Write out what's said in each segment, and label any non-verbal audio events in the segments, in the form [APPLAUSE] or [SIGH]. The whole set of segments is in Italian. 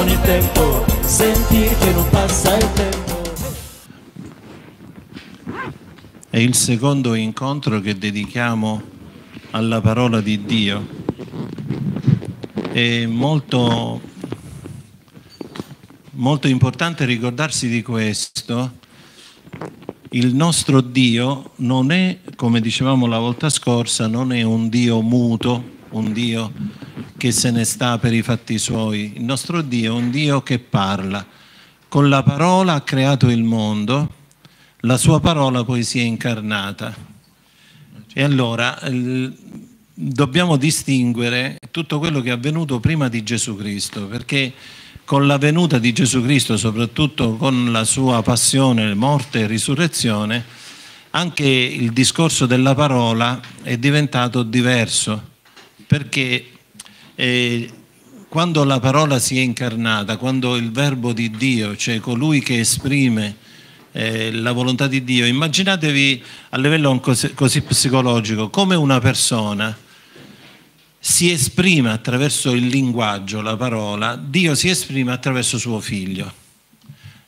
con il tempo, sentir che non passa il tempo. È il secondo incontro che dedichiamo alla parola di Dio. È molto, molto importante ricordarsi di questo. Il nostro Dio non è, come dicevamo la volta scorsa, non è un Dio muto, un Dio che se ne sta per i fatti suoi. Il nostro Dio è un Dio che parla. Con la parola ha creato il mondo, la sua parola poi si è incarnata. E allora dobbiamo distinguere tutto quello che è avvenuto prima di Gesù Cristo, perché con la venuta di Gesù Cristo, soprattutto con la sua passione, morte e risurrezione, anche il discorso della parola è diventato diverso, perché e quando la parola si è incarnata, quando il verbo di Dio, cioè colui che esprime eh, la volontà di Dio, immaginatevi a livello così, così psicologico come una persona si esprime attraverso il linguaggio, la parola, Dio si esprime attraverso suo figlio.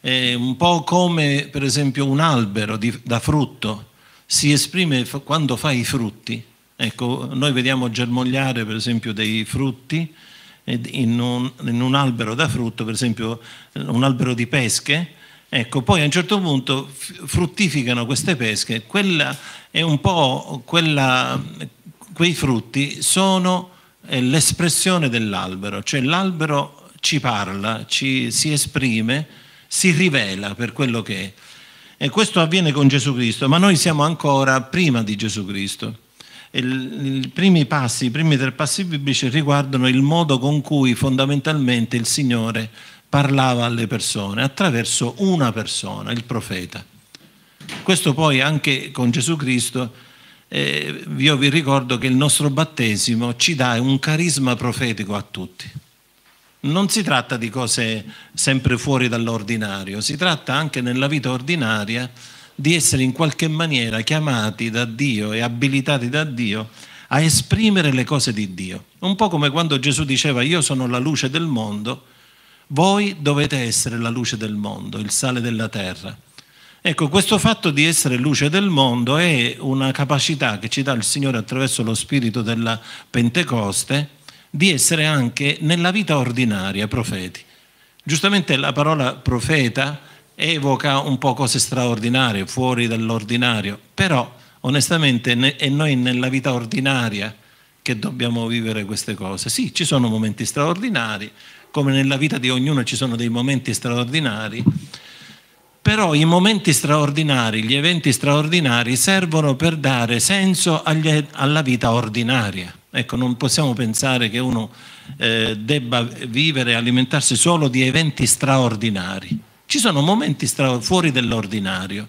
È un po' come per esempio un albero di, da frutto si esprime quando fa i frutti, Ecco, noi vediamo germogliare per esempio dei frutti in un, in un, albero da frutto, per esempio un albero di pesche, Ecco, poi a un certo punto fruttificano queste pesche, quella è un po' quella, quei frutti sono eh, l'espressione dell'albero, cioè l'albero ci parla, ci, si esprime, si rivela per quello che è. E questo avviene con Gesù Cristo, ma noi siamo ancora prima di Gesù Cristo i primi passi, i primi tre passi biblici riguardano il modo con cui fondamentalmente il Signore parlava alle persone attraverso una persona, il profeta. Questo poi anche con Gesù Cristo, eh, io vi ricordo che il nostro battesimo ci dà un carisma profetico a tutti. Non si tratta di cose sempre fuori dall'ordinario, si tratta anche nella vita ordinaria di essere in qualche maniera chiamati da Dio e abilitati da Dio a esprimere le cose di Dio. Un po' come quando Gesù diceva io sono la luce del mondo, voi dovete essere la luce del mondo, il sale della terra. Ecco, questo fatto di essere luce del mondo è una capacità che ci dà il Signore attraverso lo spirito della Pentecoste di essere anche nella vita ordinaria profeti. Giustamente la parola profeta evoca un po' cose straordinarie, fuori dall'ordinario, però onestamente è noi nella vita ordinaria che dobbiamo vivere queste cose. Sì, ci sono momenti straordinari, come nella vita di ognuno ci sono dei momenti straordinari, però i momenti straordinari, gli eventi straordinari servono per dare senso agli, alla vita ordinaria. Ecco, non possiamo pensare che uno eh, debba vivere e alimentarsi solo di eventi straordinari. Ci sono momenti fuori dell'ordinario,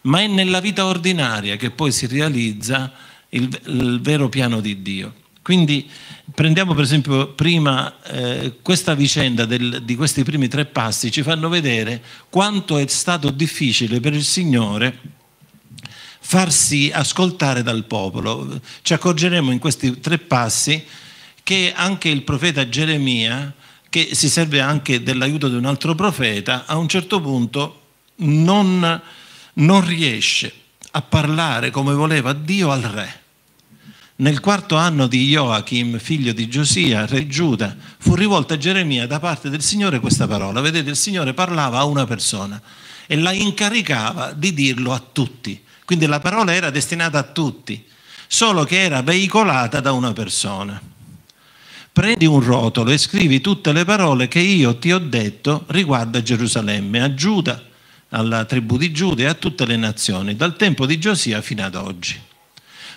ma è nella vita ordinaria che poi si realizza il, il vero piano di Dio. Quindi prendiamo per esempio prima eh, questa vicenda del, di questi primi tre passi, ci fanno vedere quanto è stato difficile per il Signore farsi ascoltare dal popolo. Ci accorgeremo in questi tre passi che anche il profeta Geremia che si serve anche dell'aiuto di un altro profeta, a un certo punto non, non riesce a parlare come voleva Dio al re. Nel quarto anno di Joachim, figlio di Giosia, re Giuda, fu rivolta a Geremia da parte del Signore questa parola. Vedete, il Signore parlava a una persona e la incaricava di dirlo a tutti. Quindi la parola era destinata a tutti, solo che era veicolata da una persona prendi un rotolo e scrivi tutte le parole che io ti ho detto riguardo a Gerusalemme, a Giuda, alla tribù di Giuda e a tutte le nazioni, dal tempo di Giosia fino ad oggi.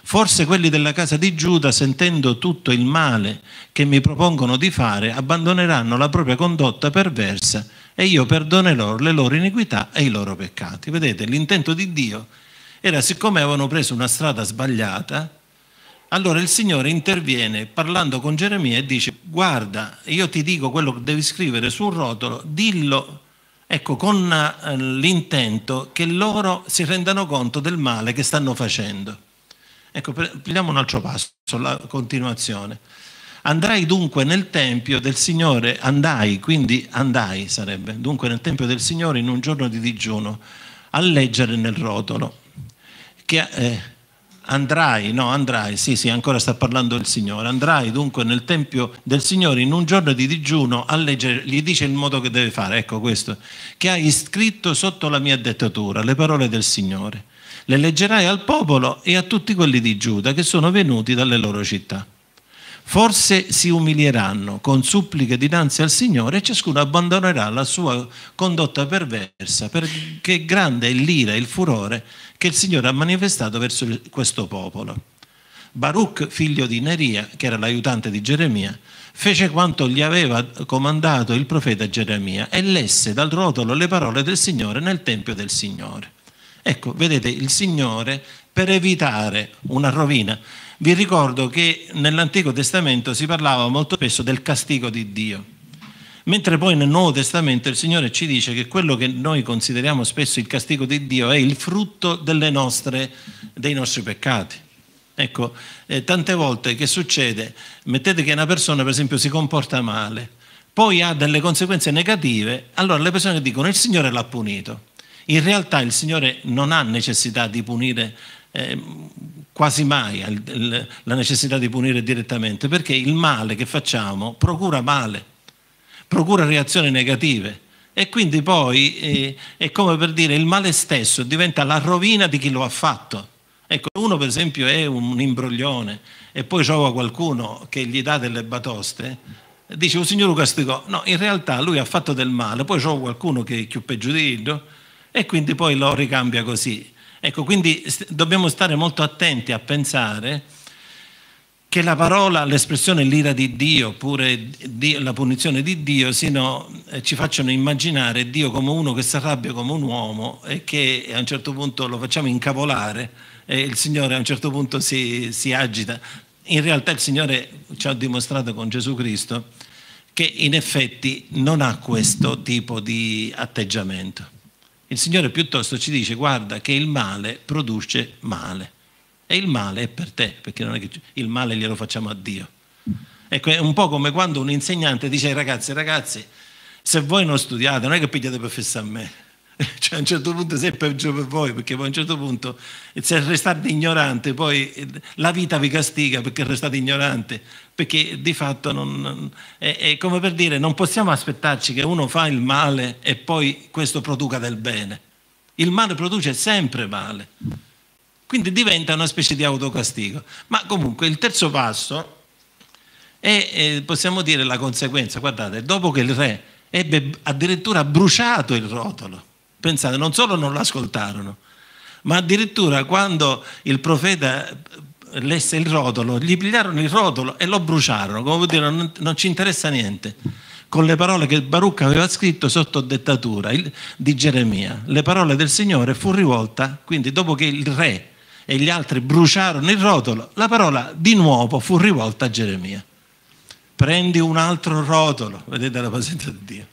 Forse quelli della casa di Giuda, sentendo tutto il male che mi propongono di fare, abbandoneranno la propria condotta perversa e io perdonerò le loro iniquità e i loro peccati. Vedete, l'intento di Dio era, siccome avevano preso una strada sbagliata, allora il Signore interviene parlando con Geremia e dice guarda, io ti dico quello che devi scrivere sul rotolo, dillo ecco, con eh, l'intento che loro si rendano conto del male che stanno facendo. Ecco, prendiamo un altro passo, la continuazione. Andrai dunque nel Tempio del Signore, andai, quindi andai sarebbe, dunque nel Tempio del Signore in un giorno di digiuno, a leggere nel rotolo. Che, eh, Andrai, no, andrai, sì, sì, ancora sta parlando il Signore. Andrai dunque nel Tempio del Signore in un giorno di digiuno a leggere, gli dice il modo che deve fare, ecco questo, che hai scritto sotto la mia dettatura, le parole del Signore. Le leggerai al popolo e a tutti quelli di Giuda che sono venuti dalle loro città. Forse si umilieranno con suppliche dinanzi al Signore e ciascuno abbandonerà la sua condotta perversa, perché grande è l'ira e il furore che il Signore ha manifestato verso questo popolo. Baruch, figlio di Neria, che era l'aiutante di Geremia, fece quanto gli aveva comandato il profeta Geremia e lesse dal rotolo le parole del Signore nel Tempio del Signore. Ecco, vedete, il Signore, per evitare una rovina, vi ricordo che nell'Antico Testamento si parlava molto spesso del castigo di Dio, mentre poi nel Nuovo Testamento il Signore ci dice che quello che noi consideriamo spesso il castigo di Dio è il frutto nostre, dei nostri peccati. Ecco, eh, tante volte che succede? Mettete che una persona per esempio si comporta male, poi ha delle conseguenze negative, allora le persone dicono il Signore l'ha punito. In realtà il Signore non ha necessità di punire eh, quasi mai la necessità di punire direttamente, perché il male che facciamo procura male, procura reazioni negative e quindi poi eh, è come per dire il male stesso diventa la rovina di chi lo ha fatto. Ecco, uno per esempio è un imbroglione e poi trova qualcuno che gli dà delle batoste, dice, oh signor Castigò, no, in realtà lui ha fatto del male, poi trova qualcuno che è più peggio di lui e quindi poi lo ricambia così. Ecco, quindi dobbiamo stare molto attenti a pensare che la parola, l'espressione l'ira di Dio oppure la punizione di Dio sino, eh, ci facciano immaginare Dio come uno che si arrabbia come un uomo e che a un certo punto lo facciamo incavolare e il Signore a un certo punto si, si agita. In realtà il Signore ci ha dimostrato con Gesù Cristo che in effetti non ha questo tipo di atteggiamento. Il Signore piuttosto ci dice guarda che il male produce male e il male è per te, perché non è che il male glielo facciamo a Dio. Ecco, è un po' come quando un insegnante dice ai ragazzi, ragazzi, se voi non studiate, non è che pigliate per fissa a me, [LAUGHS] Cioè, a un certo punto se è peggio per voi, perché poi a un certo punto se restate ignorante, poi eh, la vita vi castiga perché restate ignorante, perché di fatto non, è, è come per dire non possiamo aspettarci che uno fa il male e poi questo produca del bene. Il male produce sempre male. Quindi diventa una specie di autocastigo. Ma comunque il terzo passo è, eh, possiamo dire, la conseguenza. Guardate, dopo che il re ebbe addirittura bruciato il rotolo, Pensate, non solo non l'ascoltarono, ma addirittura quando il profeta eh, lesse il rotolo, gli pigliarono il rotolo e lo bruciarono, come vuol dire non, non ci interessa niente, con le parole che Barucca aveva scritto sotto dettatura il, di Geremia. Le parole del Signore fu rivolta, quindi dopo che il re e gli altri bruciarono il rotolo, la parola di nuovo fu rivolta a Geremia. Prendi un altro rotolo, vedete la pazienza di Dio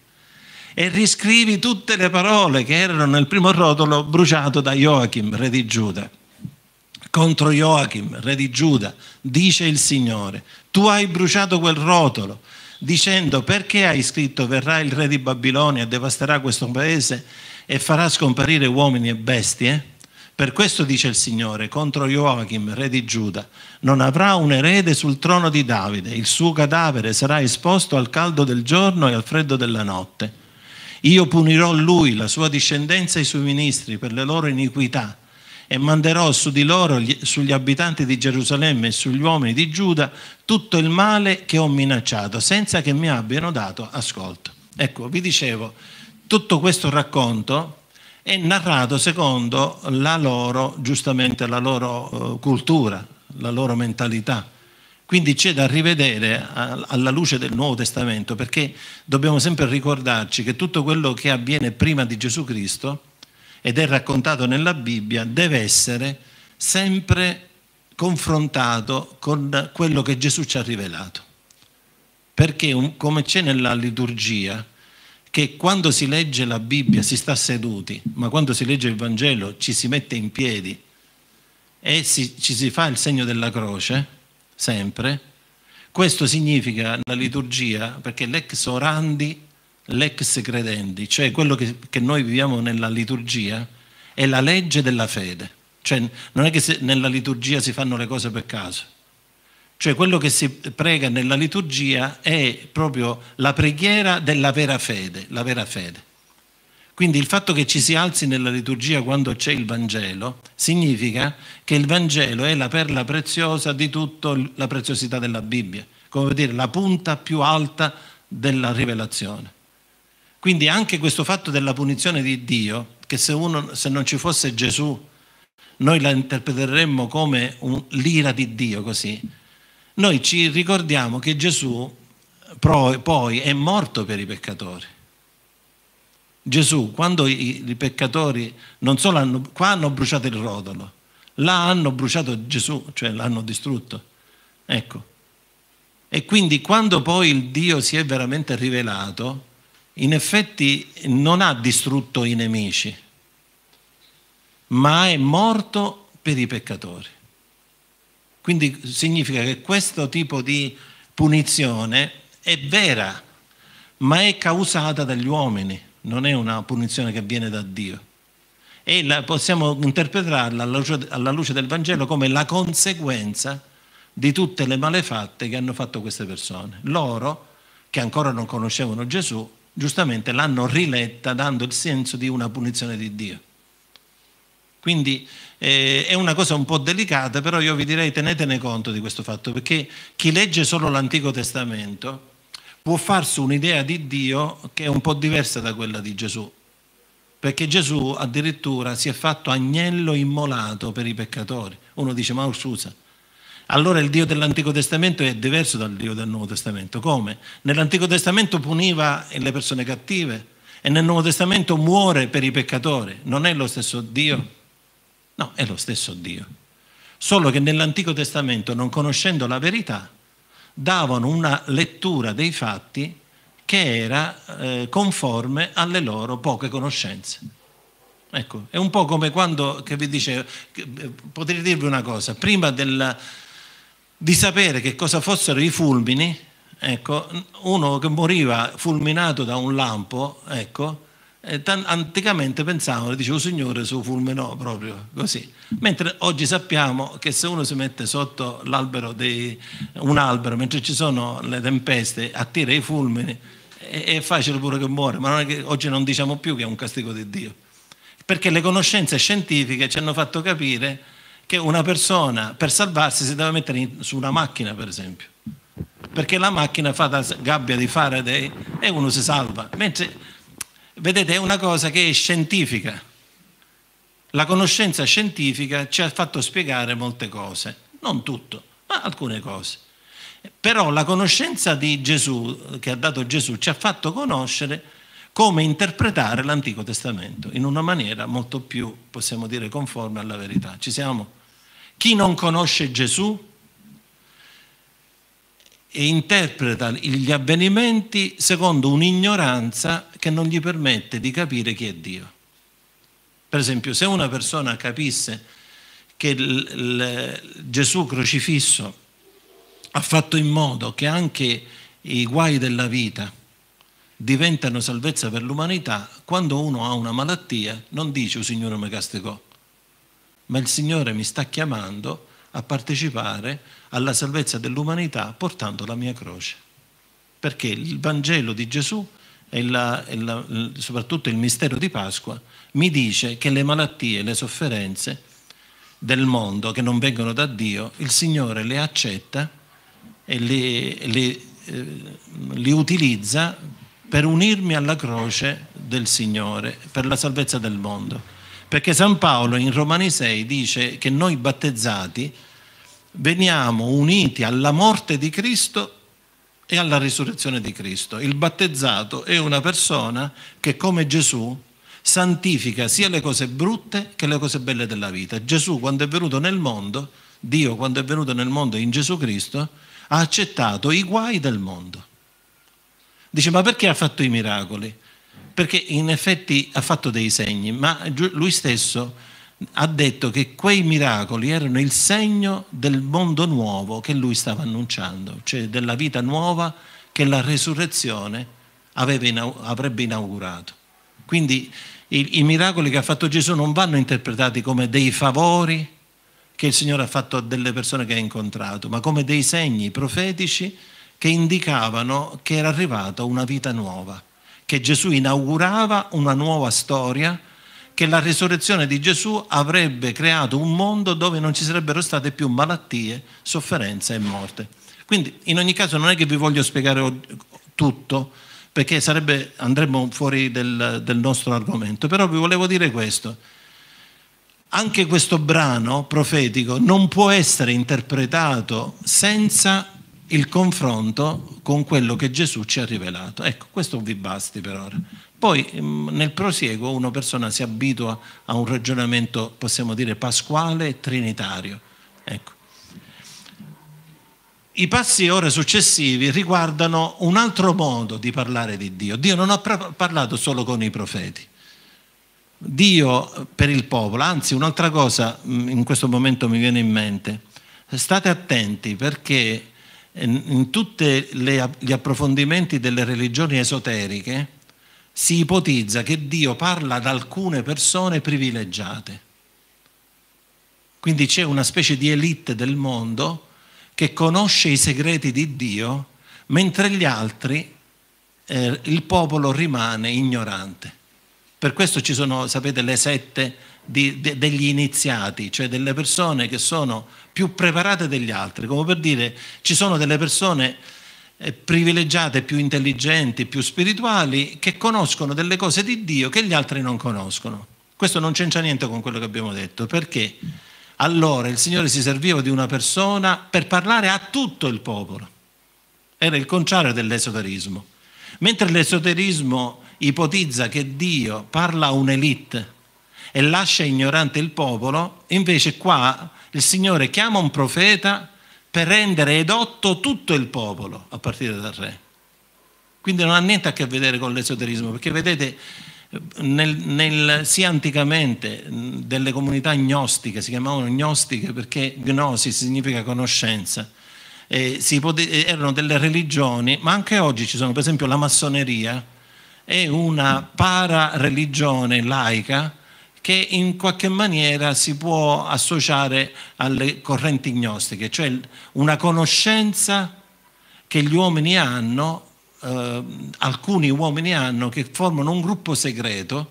e riscrivi tutte le parole che erano nel primo rotolo bruciato da Joachim, re di Giuda. Contro Joachim, re di Giuda, dice il Signore, tu hai bruciato quel rotolo, dicendo perché hai scritto verrà il re di Babilonia, devasterà questo paese e farà scomparire uomini e bestie? Per questo dice il Signore contro Joachim, re di Giuda, non avrà un erede sul trono di Davide, il suo cadavere sarà esposto al caldo del giorno e al freddo della notte io punirò lui, la sua discendenza e i suoi ministri per le loro iniquità e manderò su di loro, sugli abitanti di Gerusalemme e sugli uomini di Giuda tutto il male che ho minacciato senza che mi abbiano dato ascolto. Ecco, vi dicevo, tutto questo racconto è narrato secondo la loro, giustamente, la loro eh, cultura, la loro mentalità. Quindi c'è da rivedere alla luce del Nuovo Testamento perché dobbiamo sempre ricordarci che tutto quello che avviene prima di Gesù Cristo ed è raccontato nella Bibbia deve essere sempre confrontato con quello che Gesù ci ha rivelato. Perché come c'è nella liturgia, che quando si legge la Bibbia si sta seduti, ma quando si legge il Vangelo ci si mette in piedi e si, ci si fa il segno della croce, sempre. Questo significa nella liturgia, perché l'ex orandi, l'ex credendi, cioè quello che, che noi viviamo nella liturgia, è la legge della fede. Cioè, non è che se, nella liturgia si fanno le cose per caso. Cioè, quello che si prega nella liturgia è proprio la preghiera della vera fede, la vera fede. Quindi il fatto che ci si alzi nella liturgia quando c'è il Vangelo significa che il Vangelo è la perla preziosa di tutta la preziosità della Bibbia, come dire la punta più alta della rivelazione. Quindi anche questo fatto della punizione di Dio, che se, uno, se non ci fosse Gesù, noi la interpreteremmo come un, l'ira di Dio così, noi ci ricordiamo che Gesù poi è morto per i peccatori Gesù, quando i, i peccatori non solo hanno, qua hanno bruciato il rotolo, là hanno bruciato Gesù, cioè l'hanno distrutto. Ecco. E quindi quando poi il Dio si è veramente rivelato, in effetti non ha distrutto i nemici, ma è morto per i peccatori. Quindi significa che questo tipo di punizione è vera, ma è causata dagli uomini non è una punizione che viene da Dio. E la, possiamo interpretarla alla luce, alla luce del Vangelo come la conseguenza di tutte le malefatte che hanno fatto queste persone. Loro, che ancora non conoscevano Gesù, giustamente l'hanno riletta dando il senso di una punizione di Dio. Quindi eh, è una cosa un po' delicata, però io vi direi tenetene conto di questo fatto, perché chi legge solo l'Antico Testamento può farsi un'idea di Dio che è un po' diversa da quella di Gesù, perché Gesù addirittura si è fatto agnello immolato per i peccatori. Uno dice, ma scusa, allora il Dio dell'Antico Testamento è diverso dal Dio del Nuovo Testamento. Come? Nell'Antico Testamento puniva le persone cattive e nel Nuovo Testamento muore per i peccatori. Non è lo stesso Dio? No, è lo stesso Dio. Solo che nell'Antico Testamento, non conoscendo la verità, davano una lettura dei fatti che era eh, conforme alle loro poche conoscenze. Ecco, è un po' come quando che vi dice, che, eh, potrei dirvi una cosa, prima del, di sapere che cosa fossero i fulmini, ecco, uno che moriva fulminato da un lampo, ecco, eh, anticamente pensavano, dicevo oh, Signore, su fulminò proprio così. Mentre oggi sappiamo che se uno si mette sotto l'albero dei, un albero, mentre ci sono le tempeste, attira i fulmini, è, è facile pure che muore, ma non che, oggi non diciamo più che è un castigo di Dio. Perché le conoscenze scientifiche ci hanno fatto capire che una persona per salvarsi si deve mettere in, su una macchina, per esempio. Perché la macchina fa da gabbia di Faraday e uno si salva. Mentre Vedete, è una cosa che è scientifica. La conoscenza scientifica ci ha fatto spiegare molte cose, non tutto, ma alcune cose. Però la conoscenza di Gesù, che ha dato Gesù, ci ha fatto conoscere come interpretare l'Antico Testamento in una maniera molto più, possiamo dire, conforme alla verità. Ci siamo? Chi non conosce Gesù e interpreta gli avvenimenti secondo un'ignoranza che non gli permette di capire chi è Dio. Per esempio, se una persona capisse che il, il, Gesù crocifisso ha fatto in modo che anche i guai della vita diventano salvezza per l'umanità, quando uno ha una malattia non dice o oh, Signore mi castigò, ma il Signore mi sta chiamando a partecipare alla salvezza dell'umanità portando la mia croce. Perché il Vangelo di Gesù e, soprattutto il mistero di Pasqua mi dice che le malattie, le sofferenze del mondo che non vengono da Dio, il Signore le accetta e le, le, eh, le utilizza per unirmi alla croce del Signore, per la salvezza del mondo. Perché San Paolo in Romani 6 dice che noi battezzati veniamo uniti alla morte di Cristo e alla risurrezione di Cristo. Il battezzato è una persona che come Gesù santifica sia le cose brutte che le cose belle della vita. Gesù quando è venuto nel mondo, Dio quando è venuto nel mondo in Gesù Cristo, ha accettato i guai del mondo. Dice ma perché ha fatto i miracoli? perché in effetti ha fatto dei segni, ma lui stesso ha detto che quei miracoli erano il segno del mondo nuovo che lui stava annunciando, cioè della vita nuova che la resurrezione inau avrebbe inaugurato. Quindi i, i miracoli che ha fatto Gesù non vanno interpretati come dei favori che il Signore ha fatto a delle persone che ha incontrato, ma come dei segni profetici che indicavano che era arrivata una vita nuova che Gesù inaugurava una nuova storia, che la risurrezione di Gesù avrebbe creato un mondo dove non ci sarebbero state più malattie, sofferenza e morte. Quindi in ogni caso non è che vi voglio spiegare tutto, perché sarebbe, andremmo fuori del, del nostro argomento, però vi volevo dire questo. Anche questo brano profetico non può essere interpretato senza il confronto con quello che Gesù ci ha rivelato. Ecco, questo vi basti per ora. Poi mm, nel prosieguo una persona si abitua a un ragionamento, possiamo dire, pasquale e trinitario. Ecco. I passi ora successivi riguardano un altro modo di parlare di Dio. Dio non ha parlato solo con i profeti. Dio per il popolo, anzi un'altra cosa mm, in questo momento mi viene in mente, state attenti perché in tutti gli approfondimenti delle religioni esoteriche si ipotizza che Dio parla ad alcune persone privilegiate. Quindi c'è una specie di elite del mondo che conosce i segreti di Dio, mentre gli altri, eh, il popolo rimane ignorante. Per questo ci sono, sapete, le sette di, de, degli iniziati, cioè delle persone che sono più preparate degli altri, come per dire ci sono delle persone eh, privilegiate, più intelligenti, più spirituali, che conoscono delle cose di Dio che gli altri non conoscono. Questo non c'entra niente con quello che abbiamo detto, perché allora il Signore si serviva di una persona per parlare a tutto il popolo. Era il contrario dell'esoterismo. Mentre l'esoterismo ipotizza che Dio parla a un'elite, e lascia ignorante il popolo, invece qua il Signore chiama un profeta per rendere edotto tutto il popolo, a partire dal re. Quindi non ha niente a che vedere con l'esoterismo, perché vedete, nel, nel, sia anticamente delle comunità gnostiche, si chiamavano gnostiche perché gnosi significa conoscenza, pote, erano delle religioni, ma anche oggi ci sono, per esempio la massoneria, è una para-religione laica che in qualche maniera si può associare alle correnti gnostiche, cioè una conoscenza che gli uomini hanno, eh, alcuni uomini hanno, che formano un gruppo segreto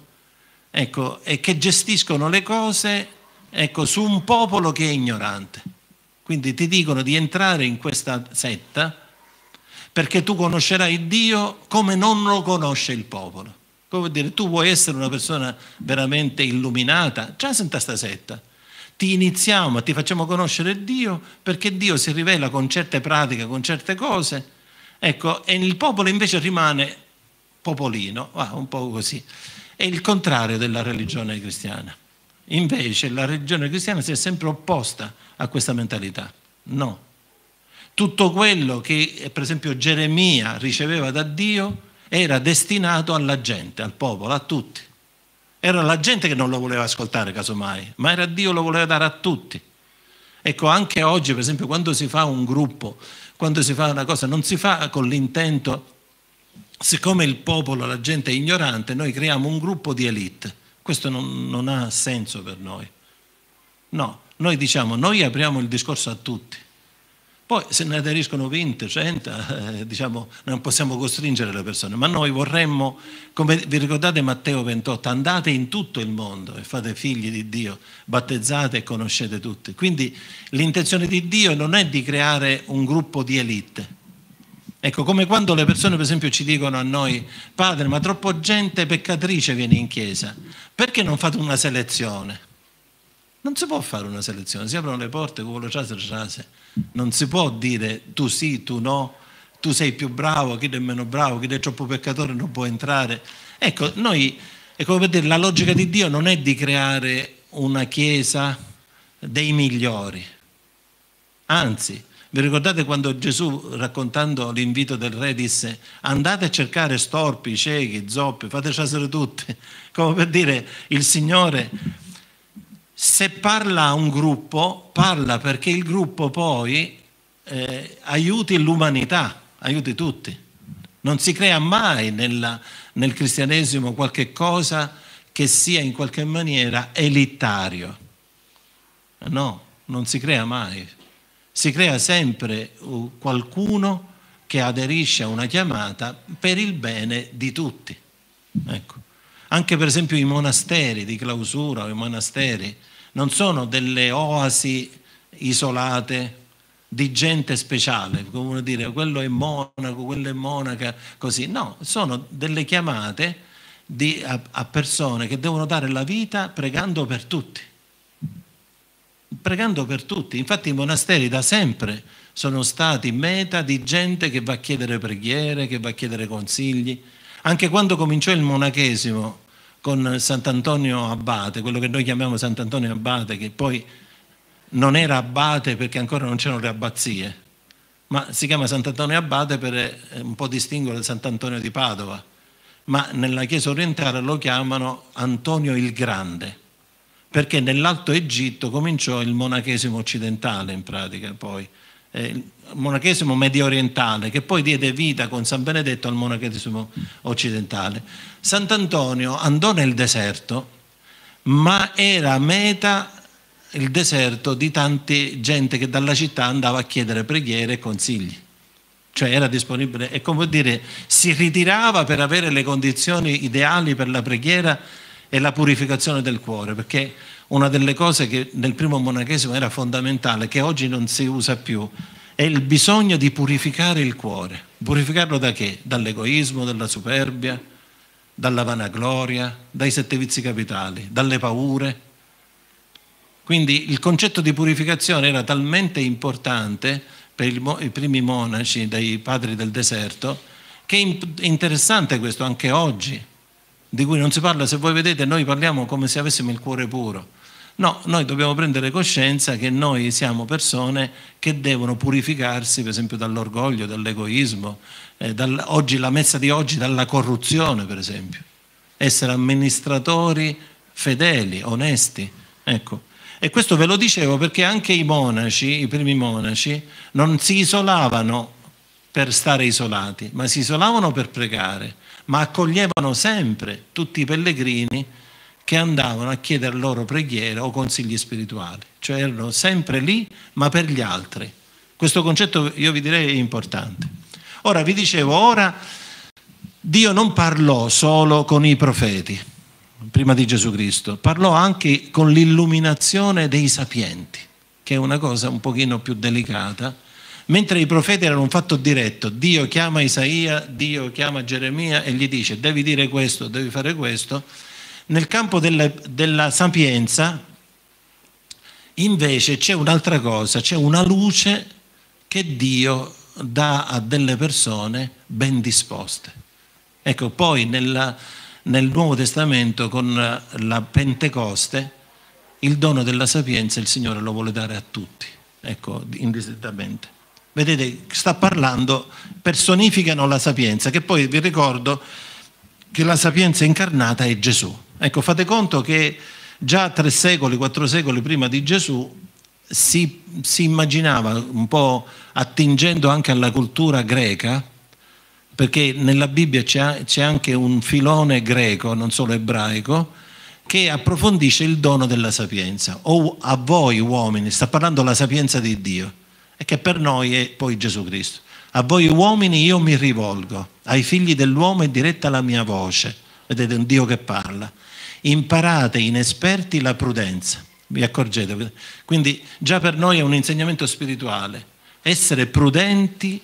ecco, e che gestiscono le cose ecco, su un popolo che è ignorante. Quindi ti dicono di entrare in questa setta perché tu conoscerai Dio come non lo conosce il popolo. Come dire, tu vuoi essere una persona veramente illuminata? Già senta sta setta. Ti iniziamo, ti facciamo conoscere Dio perché Dio si rivela con certe pratiche, con certe cose. Ecco, e il popolo invece rimane popolino, ah, un po' così. È il contrario della religione cristiana. Invece la religione cristiana si è sempre opposta a questa mentalità. No. Tutto quello che, per esempio, Geremia riceveva da Dio, era destinato alla gente, al popolo, a tutti. Era la gente che non lo voleva ascoltare, casomai, ma era Dio che lo voleva dare a tutti. Ecco, anche oggi, per esempio, quando si fa un gruppo, quando si fa una cosa, non si fa con l'intento, siccome il popolo, la gente è ignorante, noi creiamo un gruppo di elite. Questo non, non ha senso per noi. No, noi diciamo, noi apriamo il discorso a tutti. Poi se ne aderiscono 20, 100, [LAUGHS] eh, diciamo, non possiamo costringere le persone, ma noi vorremmo, come vi ricordate Matteo 28, andate in tutto il mondo e fate figli di Dio, battezzate e conoscete tutti. Quindi l'intenzione di Dio non è di creare un gruppo di elite. Ecco, come quando le persone per esempio ci dicono a noi, padre, ma troppo gente peccatrice viene in chiesa, perché non fate una selezione? Non si può fare una selezione, si aprono le porte, con quello c'è, c'è. Non si può dire tu sì, tu no, tu sei più bravo, chi è meno bravo, chi è troppo peccatore non può entrare. Ecco, noi, è come per dire, la logica di Dio non è di creare una chiesa dei migliori. Anzi, vi ricordate quando Gesù, raccontando l'invito del re, disse andate a cercare storpi, ciechi, zoppi, fateci asere tutti. Come per dire, il Signore se parla a un gruppo, parla perché il gruppo poi eh, aiuti l'umanità, aiuti tutti. Non si crea mai nella, nel cristianesimo qualche cosa che sia in qualche maniera elitario. No, non si crea mai. Si crea sempre uh, qualcuno che aderisce a una chiamata per il bene di tutti. Ecco. Anche per esempio i monasteri di clausura o i monasteri non sono delle oasi isolate di gente speciale, come dire quello è monaco, quello è monaca, così. No, sono delle chiamate di, a, a persone che devono dare la vita pregando per tutti. Pregando per tutti. Infatti i monasteri da sempre sono stati meta di gente che va a chiedere preghiere, che va a chiedere consigli. Anche quando cominciò il monachesimo con Sant'Antonio Abate, quello che noi chiamiamo Sant'Antonio Abate, che poi non era abate perché ancora non c'erano le abbazie, ma si chiama Sant'Antonio Abate per eh, un po' distinguere da Sant'Antonio di Padova, ma nella Chiesa orientale lo chiamano Antonio il Grande, perché nell'Alto Egitto cominciò il monachesimo occidentale in pratica poi. Eh, monachesimo medio orientale che poi diede vita con San Benedetto al monachesimo occidentale. Sant'Antonio andò nel deserto, ma era meta il deserto di tante gente che dalla città andava a chiedere preghiere e consigli. Cioè era disponibile, è come dire, si ritirava per avere le condizioni ideali per la preghiera e la purificazione del cuore, perché una delle cose che nel primo monachesimo era fondamentale, che oggi non si usa più, è il bisogno di purificare il cuore. Purificarlo da che? Dall'egoismo, dalla superbia, dalla vanagloria, dai sette vizi capitali, dalle paure. Quindi il concetto di purificazione era talmente importante per i primi monaci, dai padri del deserto, che è interessante questo anche oggi, di cui non si parla, se voi vedete noi parliamo come se avessimo il cuore puro No, noi dobbiamo prendere coscienza che noi siamo persone che devono purificarsi, per esempio, dall'orgoglio, dall'egoismo, eh, dal, la messa di oggi dalla corruzione, per esempio. Essere amministratori fedeli, onesti. Ecco. E questo ve lo dicevo perché anche i monaci, i primi monaci, non si isolavano per stare isolati, ma si isolavano per pregare, ma accoglievano sempre tutti i pellegrini che andavano a chiedere loro preghiere o consigli spirituali, cioè erano sempre lì ma per gli altri. Questo concetto io vi direi è importante. Ora vi dicevo, ora Dio non parlò solo con i profeti, prima di Gesù Cristo, parlò anche con l'illuminazione dei sapienti, che è una cosa un pochino più delicata, mentre i profeti erano un fatto diretto, Dio chiama Isaia, Dio chiama Geremia e gli dice devi dire questo, devi fare questo, nel campo della, della sapienza invece c'è un'altra cosa, c'è una luce che Dio dà a delle persone ben disposte. Ecco, poi nella, nel Nuovo Testamento con la Pentecoste il dono della sapienza il Signore lo vuole dare a tutti, ecco, indisettamente. Vedete, sta parlando, personificano la sapienza, che poi vi ricordo che la sapienza incarnata è Gesù. Ecco, fate conto che già tre secoli, quattro secoli prima di Gesù si, si immaginava un po' attingendo anche alla cultura greca, perché nella Bibbia c'è, c'è anche un filone greco, non solo ebraico, che approfondisce il dono della sapienza. O a voi uomini, sta parlando la sapienza di Dio, e che per noi è poi Gesù Cristo. A voi uomini io mi rivolgo, ai figli dell'uomo è diretta la mia voce. Vedete, un Dio che parla. Imparate inesperti la prudenza. Vi accorgete? Quindi già per noi è un insegnamento spirituale. Essere prudenti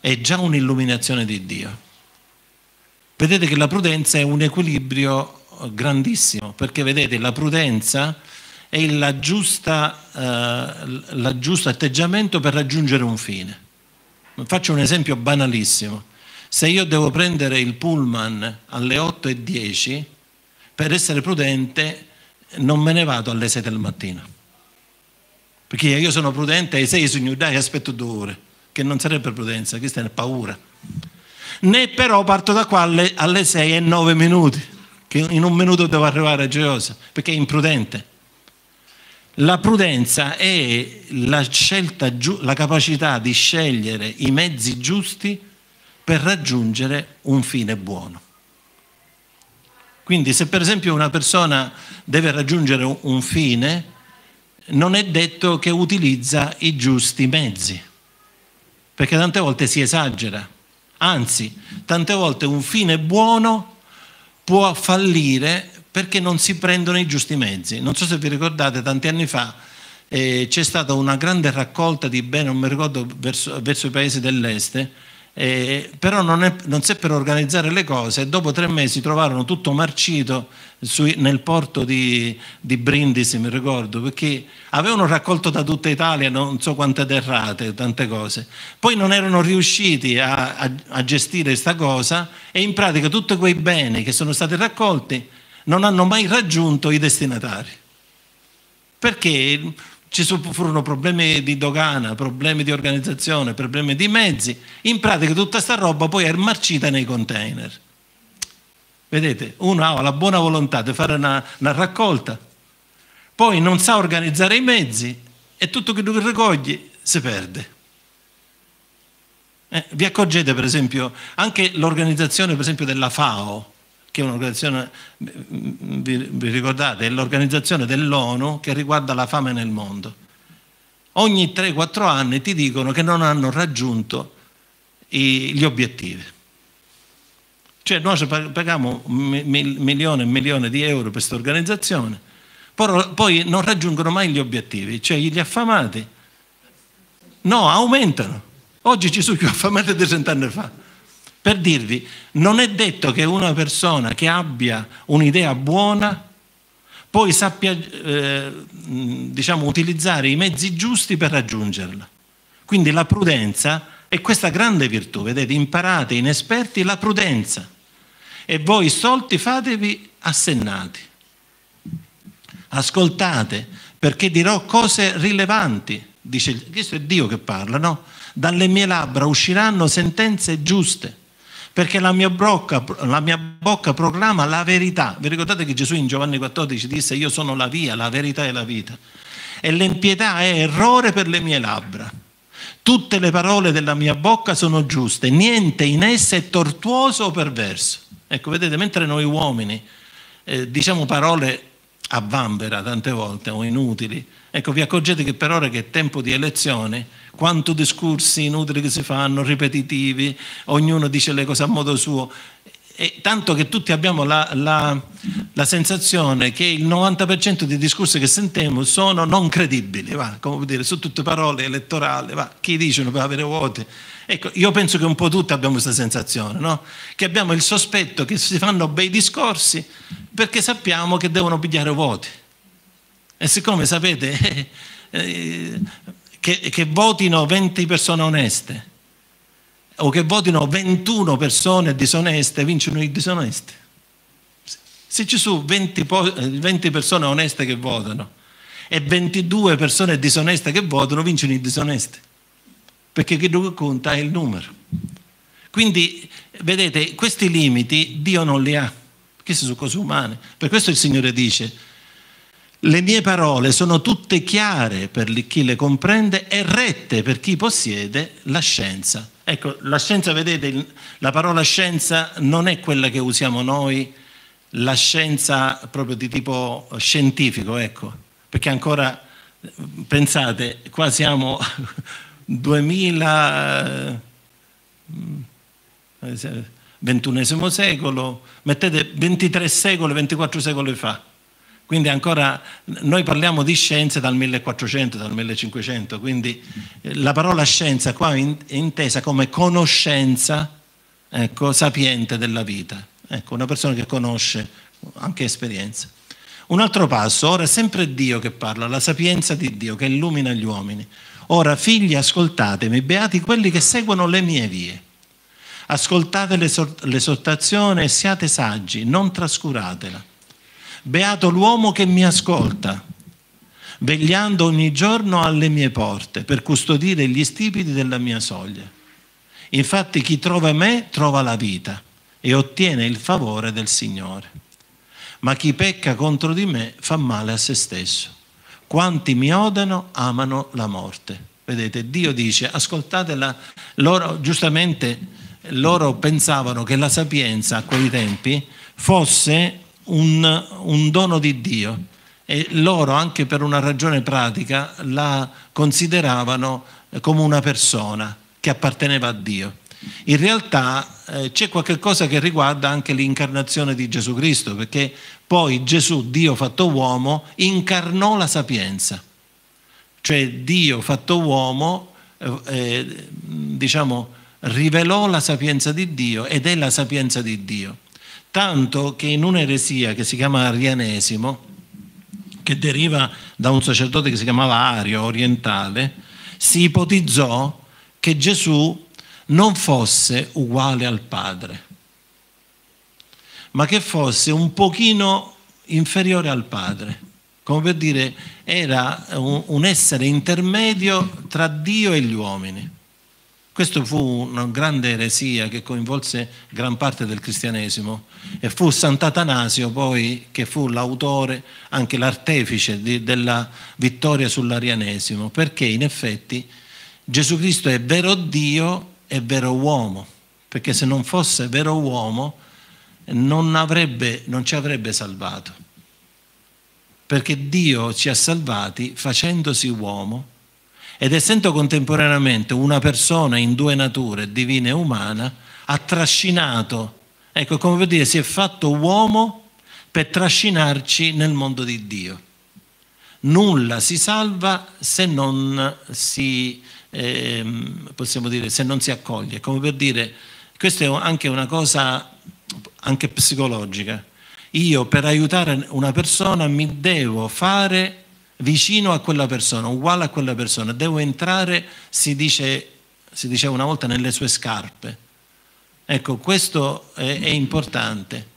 è già un'illuminazione di Dio. Vedete che la prudenza è un equilibrio grandissimo, perché vedete la prudenza è il eh, giusto eh, atteggiamento per raggiungere un fine. Faccio un esempio banalissimo. Se io devo prendere il pullman alle 8 e 10, per essere prudente non me ne vado alle 6 del mattino. Perché io sono prudente ai 6 su New Day aspetto due ore, che non sarebbe prudenza, questa è paura. Né però parto da qua alle, alle 6 e 9 minuti, che in un minuto devo arrivare a Gioiosa, perché è imprudente. La prudenza è la, scelta, la capacità di scegliere i mezzi giusti per raggiungere un fine buono. Quindi se per esempio una persona deve raggiungere un fine, non è detto che utilizza i giusti mezzi, perché tante volte si esagera. Anzi, tante volte un fine buono può fallire perché non si prendono i giusti mezzi. Non so se vi ricordate, tanti anni fa eh, c'è stata una grande raccolta di beni, non mi ricordo, verso, verso i paesi dell'est, eh, però non, è, non, seppero organizzare le cose e dopo tre mesi trovarono tutto marcito su, nel porto di, di, Brindisi, mi ricordo, perché avevano raccolto da tutta Italia non so quante derrate, tante cose. Poi non erano riusciti a, a, a gestire questa cosa e in pratica tutti quei beni che sono stati raccolti non hanno mai raggiunto i destinatari. Perché ci furono problemi di dogana, problemi di organizzazione, problemi di mezzi. In pratica tutta sta roba poi è marcita nei container. Vedete, uno ha la buona volontà di fare una, una raccolta, poi non sa organizzare i mezzi e tutto quello che raccoglie si perde. Eh, vi accorgete per esempio anche l'organizzazione per esempio della FAO, che è un'organizzazione, vi ricordate, è l'organizzazione dell'ONU che riguarda la fame nel mondo. Ogni 3-4 anni ti dicono che non hanno raggiunto gli obiettivi. Cioè noi paghiamo milioni e milioni di euro per questa organizzazione, poi non raggiungono mai gli obiettivi, cioè gli affamati no, aumentano. Oggi ci sono più affamati di cent'anni fa. Per dirvi, non è detto che una persona che abbia un'idea buona poi sappia eh, diciamo, utilizzare i mezzi giusti per raggiungerla. Quindi la prudenza è questa grande virtù, vedete, imparate inesperti la prudenza e voi stolti fatevi assennati. Ascoltate perché dirò cose rilevanti, dice, questo è Dio che parla, no? Dalle mie labbra usciranno sentenze giuste perché la mia, bocca, la mia bocca proclama la verità. Vi ricordate che Gesù in Giovanni 14 disse io sono la via, la verità e la vita? E l'impietà è errore per le mie labbra. Tutte le parole della mia bocca sono giuste, niente in esse è tortuoso o perverso. Ecco, vedete, mentre noi uomini eh, diciamo parole a vanvera tante volte o inutili, Ecco, vi accorgete che per ora che è tempo di elezione, quanto discorsi inutili che si fanno, ripetitivi, ognuno dice le cose a modo suo, e tanto che tutti abbiamo la, la, la, sensazione che il 90% dei discorsi che sentiamo sono non credibili, va, come dire, sono tutte parole elettorali, va, chi dicono per avere voti. Ecco, io penso che un po' tutti abbiamo questa sensazione, no? che abbiamo il sospetto che si fanno bei discorsi perché sappiamo che devono pigliare voti. E siccome sapete [LAUGHS] eh, che, che votino 20 persone oneste o che votino 21 persone disoneste, vincono i disonesti. Se ci sono 20, 20 persone oneste che votano e 22 persone disoneste che votano, vincono i disonesti. Perché chi che conta è il numero. Quindi, vedete, questi limiti Dio non li ha, perché sono cose umane. Per questo il Signore dice, le mie parole sono tutte chiare per chi le comprende e rette per chi possiede la scienza. Ecco, la scienza, vedete, la parola scienza non è quella che usiamo noi, la scienza proprio di tipo scientifico, ecco, perché ancora, pensate, qua siamo 2000... [LAUGHS] XXI eh, secolo, mettete 23 secoli, 24 secoli fa quindi ancora noi parliamo di scienze dal 1400, dal 1500, quindi eh, la parola scienza qua è intesa come conoscenza ecco, sapiente della vita. Ecco, una persona che conosce anche esperienza. Un altro passo, ora è sempre Dio che parla, la sapienza di Dio che illumina gli uomini. Ora, figli, ascoltatemi, beati quelli che seguono le mie vie. Ascoltate l'esortazione e siate saggi, non trascuratela. Beato l'uomo che mi ascolta, vegliando ogni giorno alle mie porte per custodire gli stipiti della mia soglia. Infatti chi trova me trova la vita e ottiene il favore del Signore. Ma chi pecca contro di me fa male a se stesso. Quanti mi odano amano la morte. Vedete, Dio dice, ascoltatela, loro giustamente loro pensavano che la sapienza a quei tempi fosse un, un dono di Dio e loro anche per una ragione pratica la consideravano come una persona che apparteneva a Dio. In realtà eh, c'è qualcosa che riguarda anche l'incarnazione di Gesù Cristo, perché poi Gesù, Dio fatto uomo, incarnò la sapienza. Cioè Dio fatto uomo, eh, eh diciamo, rivelò la sapienza di Dio ed è la sapienza di Dio tanto che in un'eresia che si chiama arianesimo, che deriva da un sacerdote che si chiamava Ario orientale, si ipotizzò che Gesù non fosse uguale al Padre, ma che fosse un pochino inferiore al Padre, come per dire era un essere intermedio tra Dio e gli uomini. Questo fu una grande eresia che coinvolse gran parte del cristianesimo e fu Sant'Atanasio poi che fu l'autore, anche l'artefice di, della vittoria sull'arianesimo, perché in effetti Gesù Cristo è vero Dio e vero uomo, perché se non fosse vero uomo non, avrebbe, non ci avrebbe salvato, perché Dio ci ha salvati facendosi uomo ed essendo contemporaneamente una persona in due nature, divina e umana, ha trascinato, ecco come per dire, si è fatto uomo per trascinarci nel mondo di Dio. Nulla si salva se non si, ehm, dire, se non si accoglie. Come per dire, questa è anche una cosa anche psicologica. Io per aiutare una persona mi devo fare vicino a quella persona, uguale a quella persona, devo entrare, si, dice, si diceva una volta, nelle sue scarpe. Ecco, questo è, è importante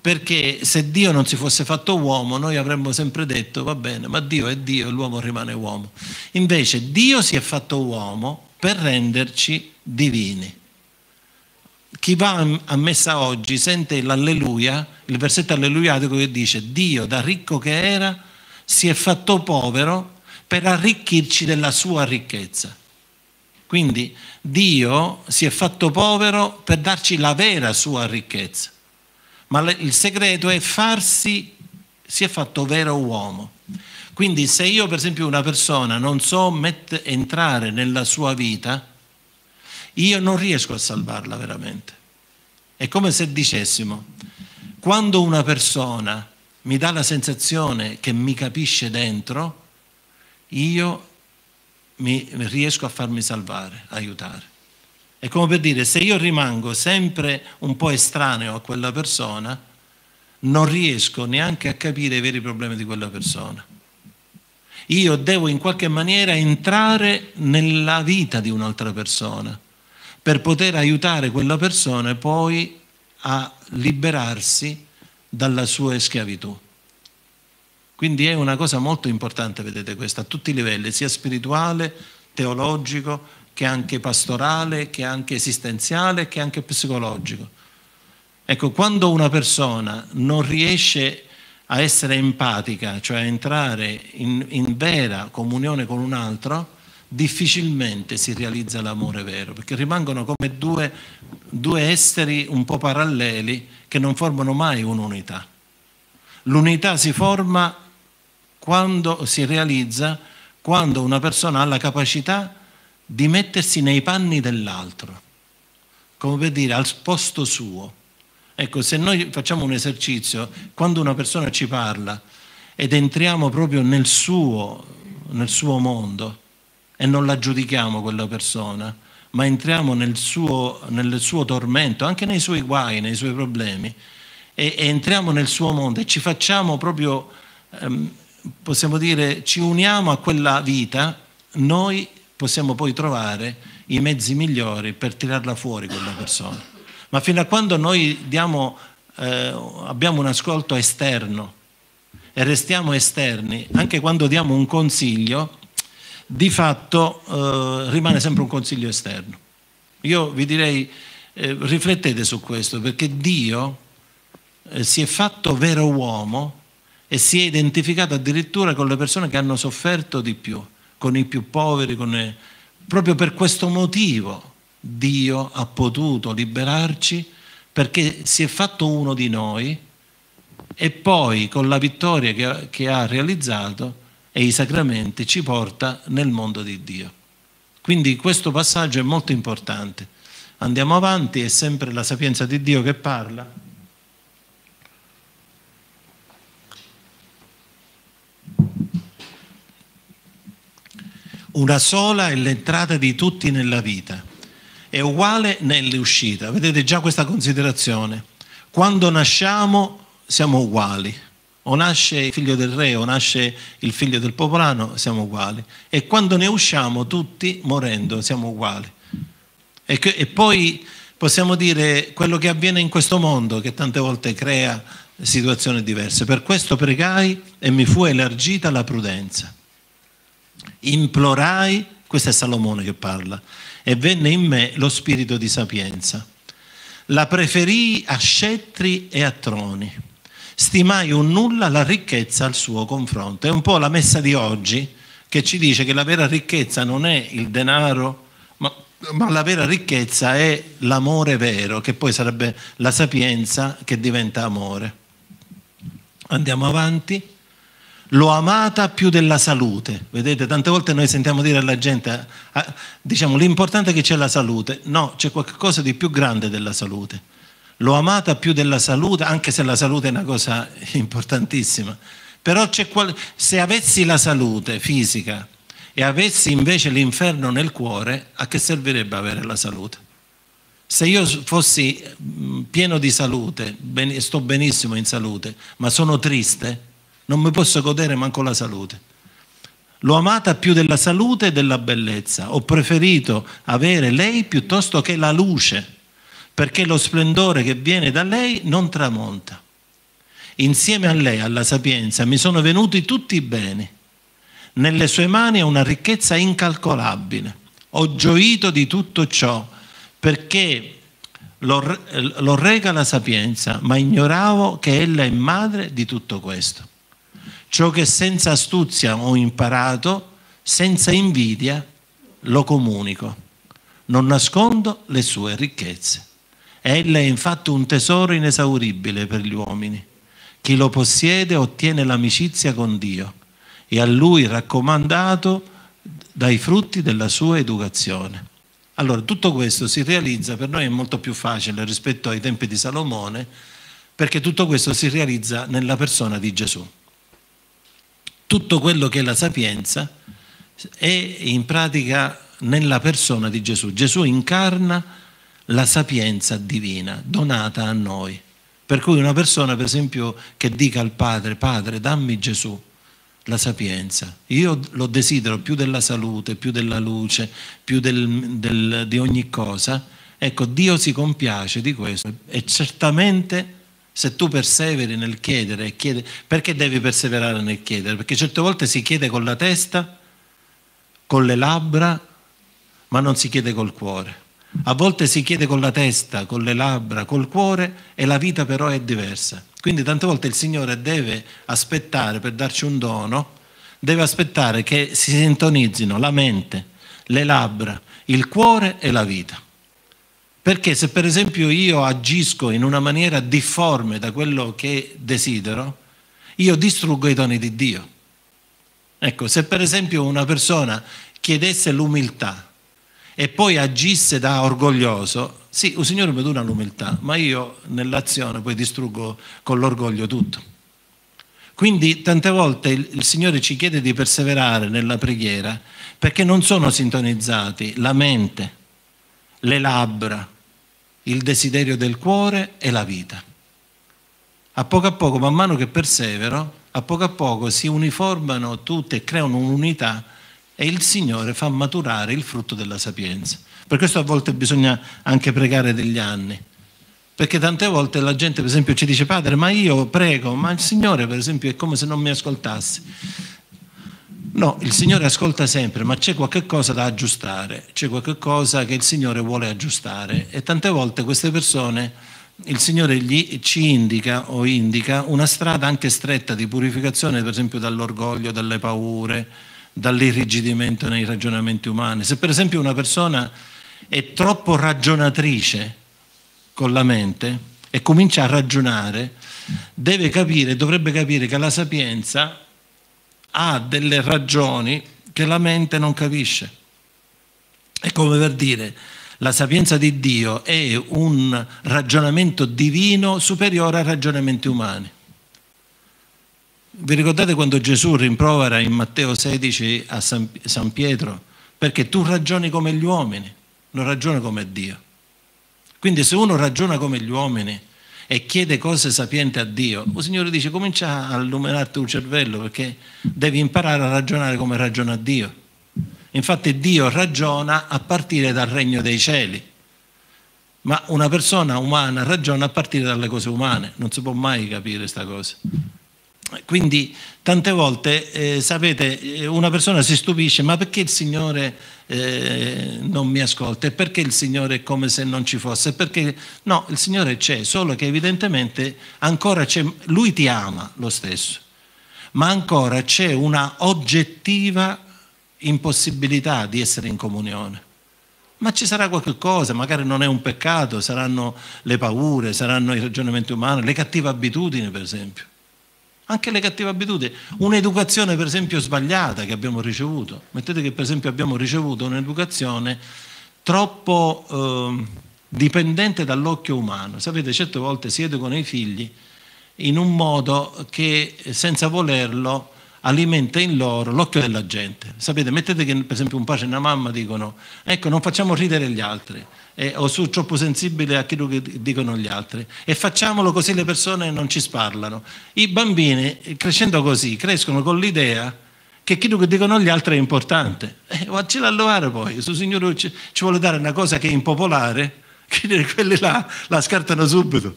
perché se Dio non si fosse fatto uomo noi avremmo sempre detto va bene, ma Dio è Dio e l'uomo rimane uomo. Invece Dio si è fatto uomo per renderci divini. Chi va a messa oggi sente l'alleluia, il versetto alleluiatico che dice Dio da ricco che era si è fatto povero per arricchirci della sua ricchezza. Quindi Dio si è fatto povero per darci la vera sua ricchezza. Ma il segreto è farsi, si è fatto vero uomo. Quindi se io per esempio una persona non so entrare nella sua vita, io non riesco a salvarla veramente. È come se dicessimo, quando una persona mi dà la sensazione che mi capisce dentro, io mi riesco a farmi salvare, aiutare. È come per dire, se io rimango sempre un po' estraneo a quella persona, non riesco neanche a capire i veri problemi di quella persona. Io devo in qualche maniera entrare nella vita di un'altra persona per poter aiutare quella persona poi a liberarsi dalla sua schiavitù. Quindi è una cosa molto importante, vedete questa, a tutti i livelli, sia spirituale, teologico, che anche pastorale, che anche esistenziale, che anche psicologico. Ecco, quando una persona non riesce a essere empatica, cioè a entrare in, in vera comunione con un altro, difficilmente si realizza l'amore vero, perché rimangono come due, due esseri un po' paralleli che non formano mai un'unità. L'unità si forma quando si realizza, quando una persona ha la capacità di mettersi nei panni dell'altro, come per dire al posto suo. Ecco, se noi facciamo un esercizio, quando una persona ci parla ed entriamo proprio nel suo, nel suo mondo e non la giudichiamo quella persona, ma entriamo nel suo, nel suo tormento, anche nei suoi guai, nei suoi problemi, e, e entriamo nel suo mondo e ci facciamo proprio, ehm, possiamo dire, ci uniamo a quella vita, noi possiamo poi trovare i mezzi migliori per tirarla fuori quella persona. Ma fino a quando noi diamo, eh, abbiamo un ascolto esterno e restiamo esterni, anche quando diamo un consiglio, di fatto eh, rimane sempre un consiglio esterno. Io vi direi, eh, riflettete su questo, perché Dio eh, si è fatto vero uomo e si è identificato addirittura con le persone che hanno sofferto di più, con i più poveri, i... proprio per questo motivo Dio ha potuto liberarci perché si è fatto uno di noi e poi con la vittoria che che ha realizzato e i sacramenti ci porta nel mondo di Dio. Quindi questo passaggio è molto importante. Andiamo avanti, è sempre la sapienza di Dio che parla. Una sola è l'entrata di tutti nella vita, è uguale nell'uscita. Vedete già questa considerazione. Quando nasciamo siamo uguali o nasce il figlio del re o nasce il figlio del popolano, siamo uguali. E quando ne usciamo tutti morendo, siamo uguali. E, che, e poi possiamo dire quello che avviene in questo mondo, che tante volte crea situazioni diverse. Per questo pregai e mi fu elargita la prudenza. Implorai, questo è Salomone che parla, e venne in me lo spirito di sapienza. La preferii a scettri e a troni stimai un nulla la ricchezza al suo confronto. È un po' la messa di oggi che ci dice che la vera ricchezza non è il denaro, ma, ma la vera ricchezza è l'amore vero, che poi sarebbe la sapienza che diventa amore. Andiamo avanti l'ho amata più della salute. Vedete, tante volte noi sentiamo dire alla gente, diciamo, l'importante è che c'è la salute. No, c'è qualcosa di più grande della salute l'ho amata più della salute, anche se la salute è una cosa [LAUGHS] importantissima. Però qual... se avessi la salute fisica e avessi invece l'inferno nel cuore, a che servirebbe avere la salute? Se io fossi mm, pieno di salute, ben... sto benissimo in salute, ma sono triste, non mi posso godere manco la salute. L'ho amata più della salute e della bellezza. Ho preferito avere lei piuttosto che la luce perché lo splendore che viene da lei non tramonta. Insieme a lei, alla sapienza, mi sono venuti tutti i beni. Nelle sue mani è una ricchezza incalcolabile. Ho gioito di tutto ciò perché lo, lo rega la sapienza, ma ignoravo che ella è madre di tutto questo. Ciò che senza astuzia ho imparato, senza invidia, lo comunico. Non nascondo le sue ricchezze. Ella è infatti un tesoro inesauribile per gli uomini. Chi lo possiede ottiene l'amicizia con Dio e a lui raccomandato dai frutti della sua educazione. Allora, tutto questo si realizza, per noi è molto più facile rispetto ai tempi di Salomone, perché tutto questo si realizza nella persona di Gesù. Tutto quello che è la sapienza è in pratica nella persona di Gesù. Gesù incarna la sapienza divina donata a noi. Per cui una persona, per esempio, che dica al padre, padre, dammi Gesù, la sapienza. Io lo desidero più della salute, più della luce, più del, del, di ogni cosa. Ecco, Dio si compiace di questo e certamente se tu perseveri nel chiedere, chiedere, perché devi perseverare nel chiedere? Perché certe volte si chiede con la testa, con le labbra, ma non si chiede col cuore. A volte si chiede con la testa, con le labbra, col cuore e la vita però è diversa. Quindi tante volte il Signore deve aspettare per darci un dono, deve aspettare che si sintonizzino la mente, le labbra, il cuore e la vita. Perché se per esempio io agisco in una maniera difforme da quello che desidero, io distruggo i doni di Dio. Ecco, se per esempio una persona chiedesse l'umiltà, e poi agisse da orgoglioso, sì, il Signore mi dà l'umiltà, ma io nell'azione poi distruggo con l'orgoglio tutto. Quindi tante volte il, il Signore ci chiede di perseverare nella preghiera perché non sono sintonizzati la mente, le labbra, il desiderio del cuore e la vita. A poco a poco, man mano che persevero, a poco a poco si uniformano tutte e creano un'unità e il Signore fa maturare il frutto della sapienza. Per questo a volte bisogna anche pregare degli anni, perché tante volte la gente per esempio ci dice padre ma io prego, ma il Signore per esempio è come se non mi ascoltasse. No, il Signore ascolta sempre, ma c'è qualche cosa da aggiustare, c'è qualche cosa che il Signore vuole aggiustare e tante volte queste persone il Signore gli, ci indica o indica una strada anche stretta di purificazione, per esempio dall'orgoglio, dalle paure, dall'irrigidimento nei ragionamenti umani. Se per esempio una persona è troppo ragionatrice con la mente e comincia a ragionare, deve capire, dovrebbe capire che la sapienza ha delle ragioni che la mente non capisce. È come per dire, la sapienza di Dio è un ragionamento divino superiore ai ragionamenti umani. Vi ricordate quando Gesù rimprovera in Matteo 16 a San, San Pietro? Perché tu ragioni come gli uomini, non ragioni come Dio. Quindi se uno ragiona come gli uomini e chiede cose sapienti a Dio, il Signore dice comincia a illuminarti il cervello perché devi imparare a ragionare come ragiona Dio. Infatti Dio ragiona a partire dal regno dei cieli, ma una persona umana ragiona a partire dalle cose umane, non si può mai capire questa cosa. Quindi tante volte, eh, sapete, eh, una persona si stupisce, ma perché il Signore eh, non mi ascolta? E perché il Signore è come se non ci fosse? Perché no, il Signore c'è, solo che evidentemente ancora c'è, Lui ti ama lo stesso, ma ancora c'è una oggettiva impossibilità di essere in comunione. Ma ci sarà qualcosa, magari non è un peccato, saranno le paure, saranno i ragionamenti umani, le cattive abitudini per esempio anche le cattive abitudini, un'educazione per esempio sbagliata che abbiamo ricevuto. Mettete che per esempio abbiamo ricevuto un'educazione troppo eh, dipendente dall'occhio umano. Sapete, certe volte si educano i figli in un modo che senza volerlo alimenta in loro l'occhio della gente. Sapete, mettete che per esempio un padre e una mamma dicono, ecco, non facciamo ridere gli altri eh, o su troppo sensibile a quello che dicono gli altri. E facciamolo così le persone non ci sparlano. I bambini, crescendo così, crescono con l'idea che quello che dicono gli altri è importante. Eh, vaccela a lavare poi, il signore ci, ci, vuole dare una cosa che è impopolare, [LAUGHS] che quelli là la scartano subito.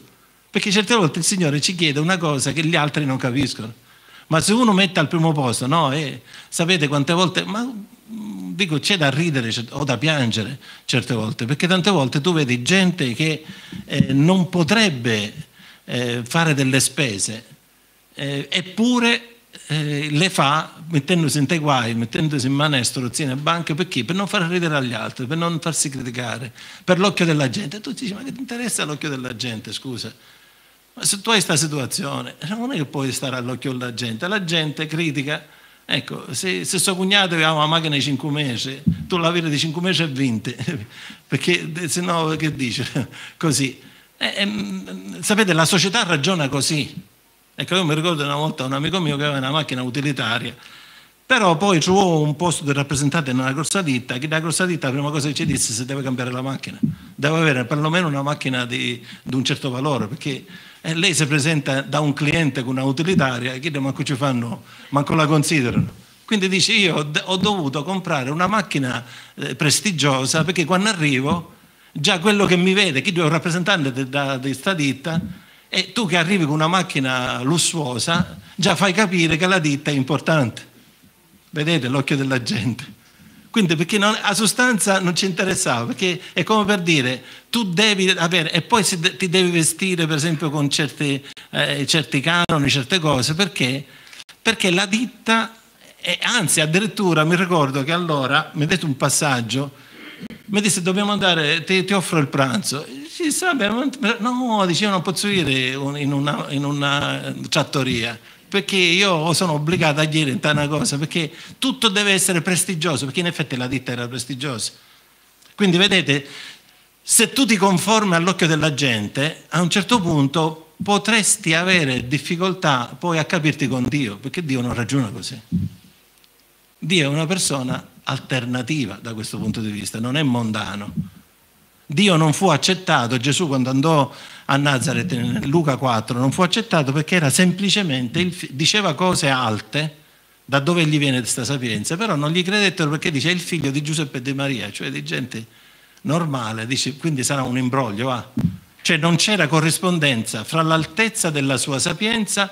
Perché certe volte il Signore ci chiede una cosa che gli altri non capiscono. Ma se uno mette al primo posto, no, eh, sapete quante volte, ma mm, dico c'è da ridere o da piangere certe volte, perché tante volte tu vedi gente che eh, non potrebbe eh, fare delle spese, eh, eppure eh, le fa mettendosi in te guai, mettendosi in mano a strozzine e banche, Per non far ridere agli altri, per non farsi criticare, per l'occhio della gente. E tu dici, ma che ti interessa l'occhio della gente, scusa? Ma se tu hai questa situazione, non è che puoi stare all'occhio della gente, la gente critica. Ecco, se, se suo cognato aveva una macchina di 5 mesi, tu la vedi di 5 mesi e 20, [LAUGHS] perché se no che dice? [LAUGHS] Così. E, eh, e, ehm, sapete, la società ragiona così. Ecco, io mi ricordo una volta un amico mio che aveva una macchina utilitaria, però poi trovò un posto di rappresentante nella grossa ditta, che la grossa ditta la prima cosa che ci disse se deve cambiare la macchina, deve avere perlomeno una macchina di, di un certo valore, perché eh, lei si presenta da un cliente con una utilitaria, che manco ci fanno, manco la considerano. Quindi dice io ho dovuto comprare una macchina eh, prestigiosa perché quando arrivo già quello che mi vede, che tu è un rappresentante di questa ditta, e tu che arrivi con una macchina lussuosa, già fai capire che la ditta è importante. Vedete l'occhio della gente. Quindi perché non, a sostanza non ci interessava, perché è come per dire, tu devi avere, e poi se ti devi vestire per esempio con certi, eh, certi canoni, certe cose, perché? Perché la ditta, è, anzi addirittura mi ricordo che allora, mi detto un passaggio, mi disse dobbiamo andare, ti, ti offro il pranzo. Sì, beh, no, dicevo non posso dire in una, in una trattoria perché io sono obbligato a dire una cosa, perché tutto deve essere prestigioso, perché in effetti la ditta era prestigiosa. Quindi vedete, se tu ti conformi all'occhio della gente, a un certo punto potresti avere difficoltà poi a capirti con Dio, perché Dio non ragiona così. Dio è una persona alternativa da questo punto di vista, non è mondano. Dio non fu accettato, Gesù quando andò a Nazareth in Luca 4 non fu accettato perché era semplicemente, diceva cose alte, da dove gli viene questa sapienza, però non gli credettero perché dice è il figlio di Giuseppe e di Maria, cioè di gente normale, dice, quindi sarà un imbroglio, va. Cioè non c'era corrispondenza fra l'altezza della sua sapienza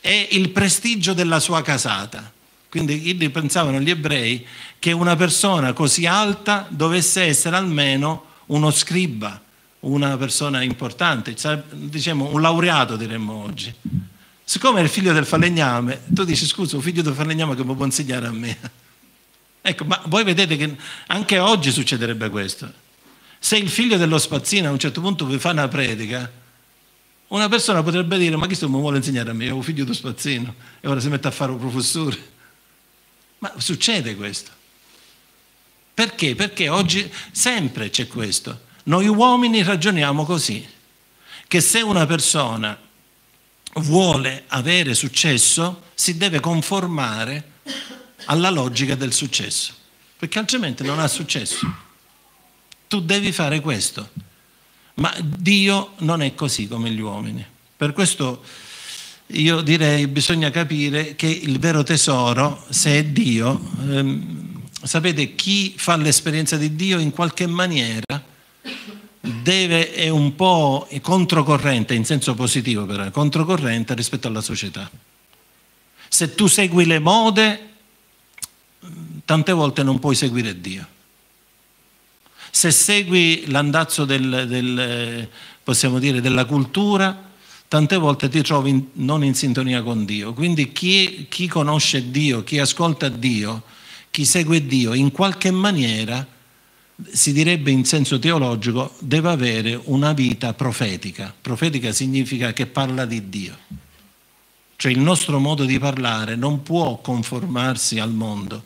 e il prestigio della sua casata. Quindi pensavano gli ebrei che una persona così alta dovesse essere almeno uno scriba, una persona importante, diciamo un laureato diremmo oggi. Siccome è il figlio del falegname, tu dici scusa, un figlio del falegname che può consigliare a me. [LAUGHS] Ecco, ma voi vedete che anche oggi succederebbe questo. Se il figlio dello spazzino a un certo punto vi fa una predica, una persona potrebbe dire ma chi questo mi vuole insegnare a me, ho un figlio dello spazzino e ora si mette a fare un professore. Ma succede questo. Perché? Perché oggi sempre c'è questo. Noi uomini ragioniamo così, che se una persona vuole avere successo si deve conformare alla logica del successo, perché altrimenti non ha successo. Tu devi fare questo, ma Dio non è così come gli uomini. Per questo io direi bisogna capire che il vero tesoro, se è Dio, ehm, sapete, chi fa l'esperienza di Dio in qualche maniera deve, è un po' controcorrente, in senso positivo però, controcorrente rispetto alla società. Se tu segui le mode, tante volte non puoi seguire Dio. Se segui l'andazzo del, del, dire, della cultura, tante volte ti trovi non in sintonia con Dio. Quindi chi, chi conosce Dio, chi ascolta Dio, chi segue Dio in qualche maniera, si direbbe in senso teologico, deve avere una vita profetica. Profetica significa che parla di Dio. Cioè il nostro modo di parlare non può conformarsi al mondo,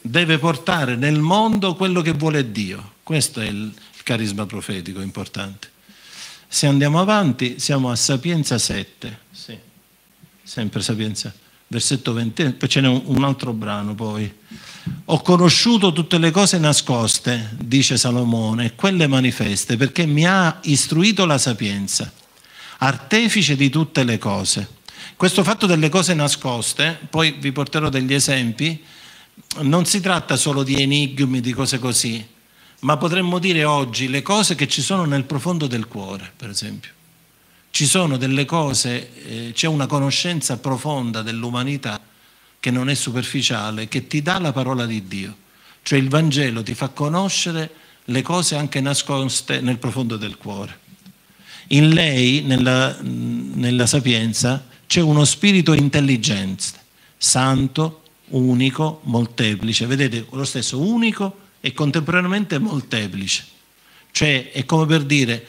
deve portare nel mondo quello che vuole Dio. Questo è il carisma profetico importante. Se andiamo avanti, siamo a Sapienza 7, sì. sempre Sapienza, versetto 20, poi ce n'è un altro brano poi. Ho conosciuto tutte le cose nascoste, dice Salomone, quelle manifeste, perché mi ha istruito la sapienza, artefice di tutte le cose. Questo fatto delle cose nascoste, poi vi porterò degli esempi, non si tratta solo di enigmi, di cose così, ma potremmo dire oggi le cose che ci sono nel profondo del cuore, per esempio. Ci sono delle cose, eh, c'è una conoscenza profonda dell'umanità che non è superficiale, che ti dà la parola di Dio. Cioè il Vangelo ti fa conoscere le cose anche nascoste nel profondo del cuore. In lei, nella, nella sapienza, c'è uno spirito intelligente, santo, unico, molteplice. Vedete, lo stesso unico e contemporaneamente molteplice. Cioè, è come per dire,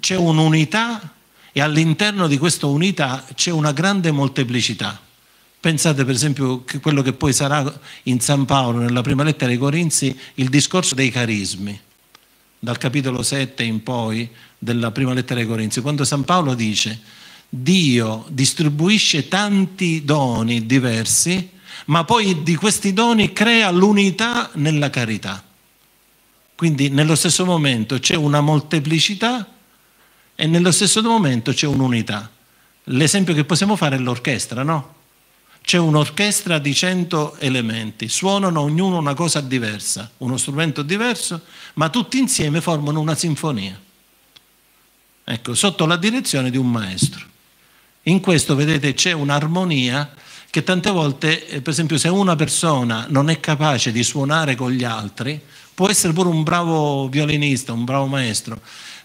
c'è un'unità e all'interno di questa unità c'è una grande molteplicità. Pensate per esempio che quello che poi sarà in San Paolo, nella prima lettera ai Corinzi, il discorso dei carismi, dal capitolo 7 in poi della prima lettera ai Corinzi, quando San Paolo dice Dio distribuisce tanti doni diversi, ma poi di questi doni crea l'unità nella carità. Quindi nello stesso momento c'è una molteplicità e nello stesso momento c'è un'unità. L'esempio che possiamo fare è l'orchestra, no? c'è un'orchestra di 100 elementi, suonano ognuno una cosa diversa, uno strumento diverso, ma tutti insieme formano una sinfonia. Ecco, sotto la direzione di un maestro. In questo, vedete, c'è un'armonia che tante volte, eh, per esempio, se una persona non è capace di suonare con gli altri, può essere pure un bravo violinista, un bravo maestro,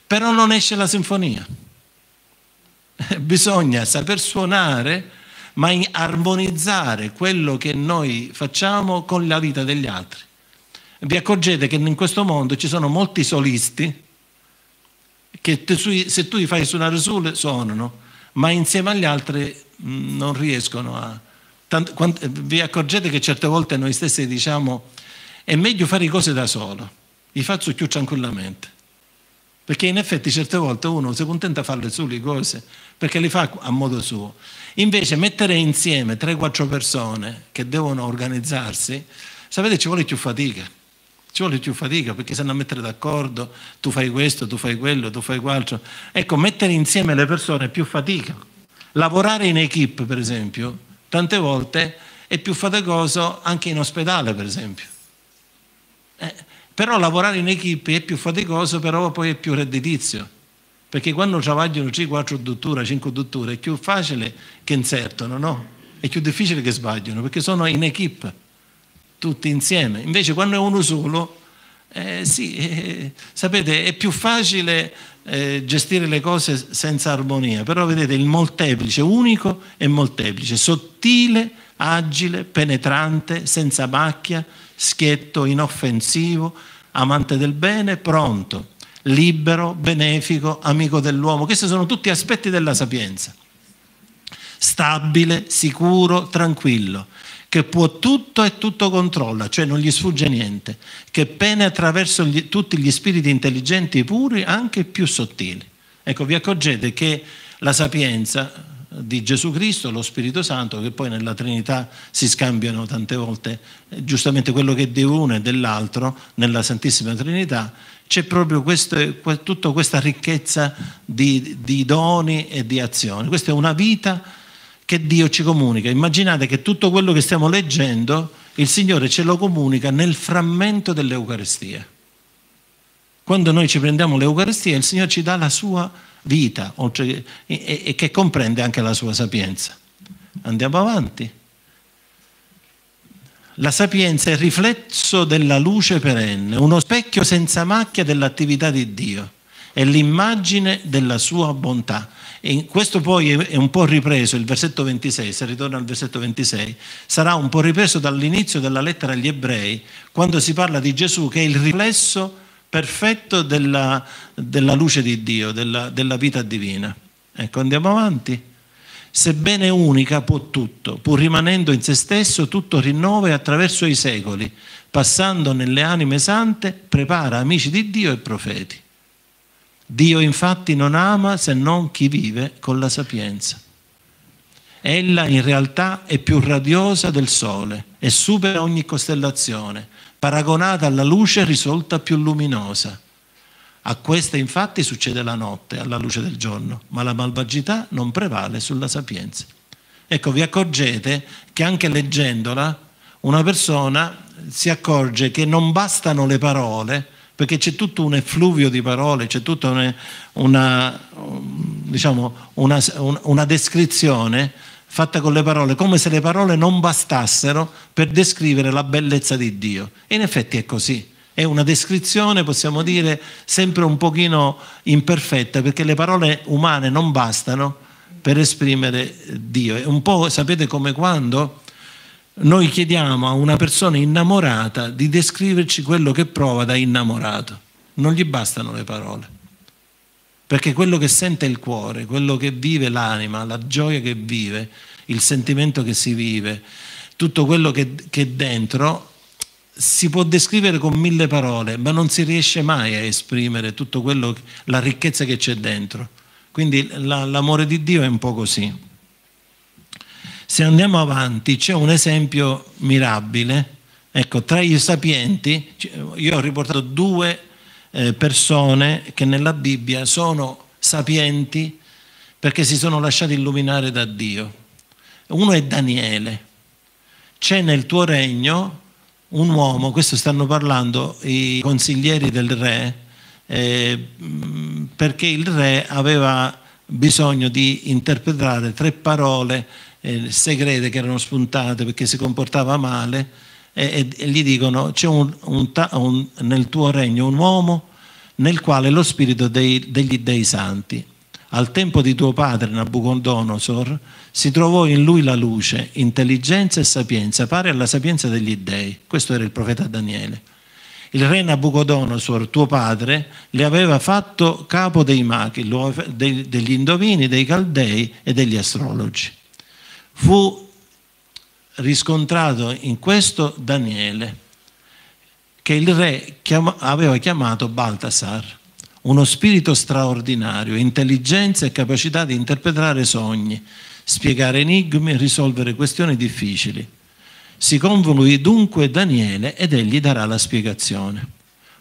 però non esce la sinfonia. [LAUGHS] Bisogna saper suonare ma in armonizzare quello che noi facciamo con la vita degli altri. Vi accorgete che in questo mondo ci sono molti solisti che se tu li fai suonare su suonano, ma insieme agli altri mm, non riescono a... vi accorgete che certe volte noi stessi diciamo è meglio fare cose da solo, li faccio più tranquillamente. Perché in effetti certe volte uno si contenta di fare le sue cose, perché le fa a modo suo. Invece mettere insieme 3-4 persone che devono organizzarsi, sapete ci vuole più fatica. Ci vuole più fatica perché se a mettere d'accordo, tu fai questo, tu fai quello, tu fai quell'altro. Ecco, mettere insieme le persone è più fatica. Lavorare in equip, per esempio, tante volte è più faticoso anche in ospedale, per esempio. Eh, però lavorare in equip è più faticoso, però poi è più redditizio. Perché quando lavorano 4 dotture, 5 dotture, è più facile che insertano, no? È più difficile che sbagliano, perché sono in equip, tutti insieme. Invece quando è uno solo, eh, sì, eh, sapete, è più facile eh, gestire le cose senza armonia, però vedete il molteplice, unico e molteplice, sottile, agile, penetrante, senza macchia, schietto, inoffensivo, amante del bene, pronto, libero, benefico, amico dell'uomo. Questi sono tutti aspetti della sapienza. Stabile, sicuro, tranquillo, che può tutto e tutto controlla, cioè non gli sfugge niente, che pene attraverso gli, tutti gli spiriti intelligenti puri, anche più sottili. Ecco, vi accorgete che la sapienza, di Gesù Cristo, lo Spirito Santo, che poi nella Trinità si scambiano tante volte eh, giustamente quello che è di uno e dell'altro nella Santissima Trinità, c'è proprio questo, tutta questa ricchezza di, di doni e di azioni. Questa è una vita che Dio ci comunica. Immaginate che tutto quello che stiamo leggendo, il Signore ce lo comunica nel frammento dell'Eucaristia. Quando noi ci prendiamo l'Eucaristia, il Signore ci dà la sua vita che, cioè, e, e che comprende anche la sua sapienza. Andiamo avanti. La sapienza è il riflesso della luce perenne, uno specchio senza macchia dell'attività di Dio, è l'immagine della sua bontà. E questo poi è un po' ripreso, il versetto 26, se ritorna al versetto 26, sarà un po' ripreso dall'inizio della lettera agli ebrei, quando si parla di Gesù che è il riflesso della perfetto della, della luce di Dio, della, della vita divina. Ecco, andiamo avanti. Sebbene unica può tutto, pur rimanendo in se stesso, tutto rinnova e attraverso i secoli, passando nelle anime sante, prepara amici di Dio e profeti. Dio infatti non ama se non chi vive con la sapienza. Ella in realtà è più radiosa del sole e supera ogni costellazione, paragonata alla luce risolta più luminosa. A questa infatti succede la notte alla luce del giorno, ma la malvagità non prevale sulla sapienza. Ecco, vi accorgete che anche leggendola una persona si accorge che non bastano le parole, perché c'è tutto un effluvio di parole, c'è tutta una, una, diciamo, una, una descrizione fatta con le parole, come se le parole non bastassero per descrivere la bellezza di Dio. E in effetti è così. È una descrizione, possiamo dire, sempre un pochino imperfetta, perché le parole umane non bastano per esprimere Dio. È un po', sapete, come quando noi chiediamo a una persona innamorata di descriverci quello che prova da innamorato. Non gli bastano le parole perché quello che sente il cuore, quello che vive l'anima, la gioia che vive, il sentimento che si vive, tutto quello che, che dentro si può descrivere con mille parole, ma non si riesce mai a esprimere tutto quello, la ricchezza che c'è dentro. Quindi la, l'amore di Dio è un po' così. Se andiamo avanti, c'è un esempio mirabile. Ecco, tra i sapienti, io ho riportato due eh, persone che nella Bibbia sono sapienti perché si sono lasciati illuminare da Dio. Uno è Daniele. C'è nel tuo regno un uomo, questo stanno parlando i consiglieri del re, eh, perché il re aveva bisogno di interpretare tre parole eh, segrete che erano spuntate perché si comportava male e, e gli dicono c'è un, un, un, nel tuo regno un uomo nel quale lo spirito dei, degli dei santi. Al tempo di tuo padre Nabucodonosor si trovò in lui la luce, intelligenza e sapienza, pari alla sapienza degli dèi. Questo era il profeta Daniele. Il re Nabucodonosor, tuo padre, le aveva fatto capo dei machi, degli indovini, dei caldei e degli astrologi. Fu riscontrato in questo Daniele che il re chiama, aveva chiamato Baltasar, uno spirito straordinario, intelligenza e capacità di interpretare sogni, spiegare enigmi e risolvere questioni difficili. Si convolui dunque Daniele ed egli darà la spiegazione.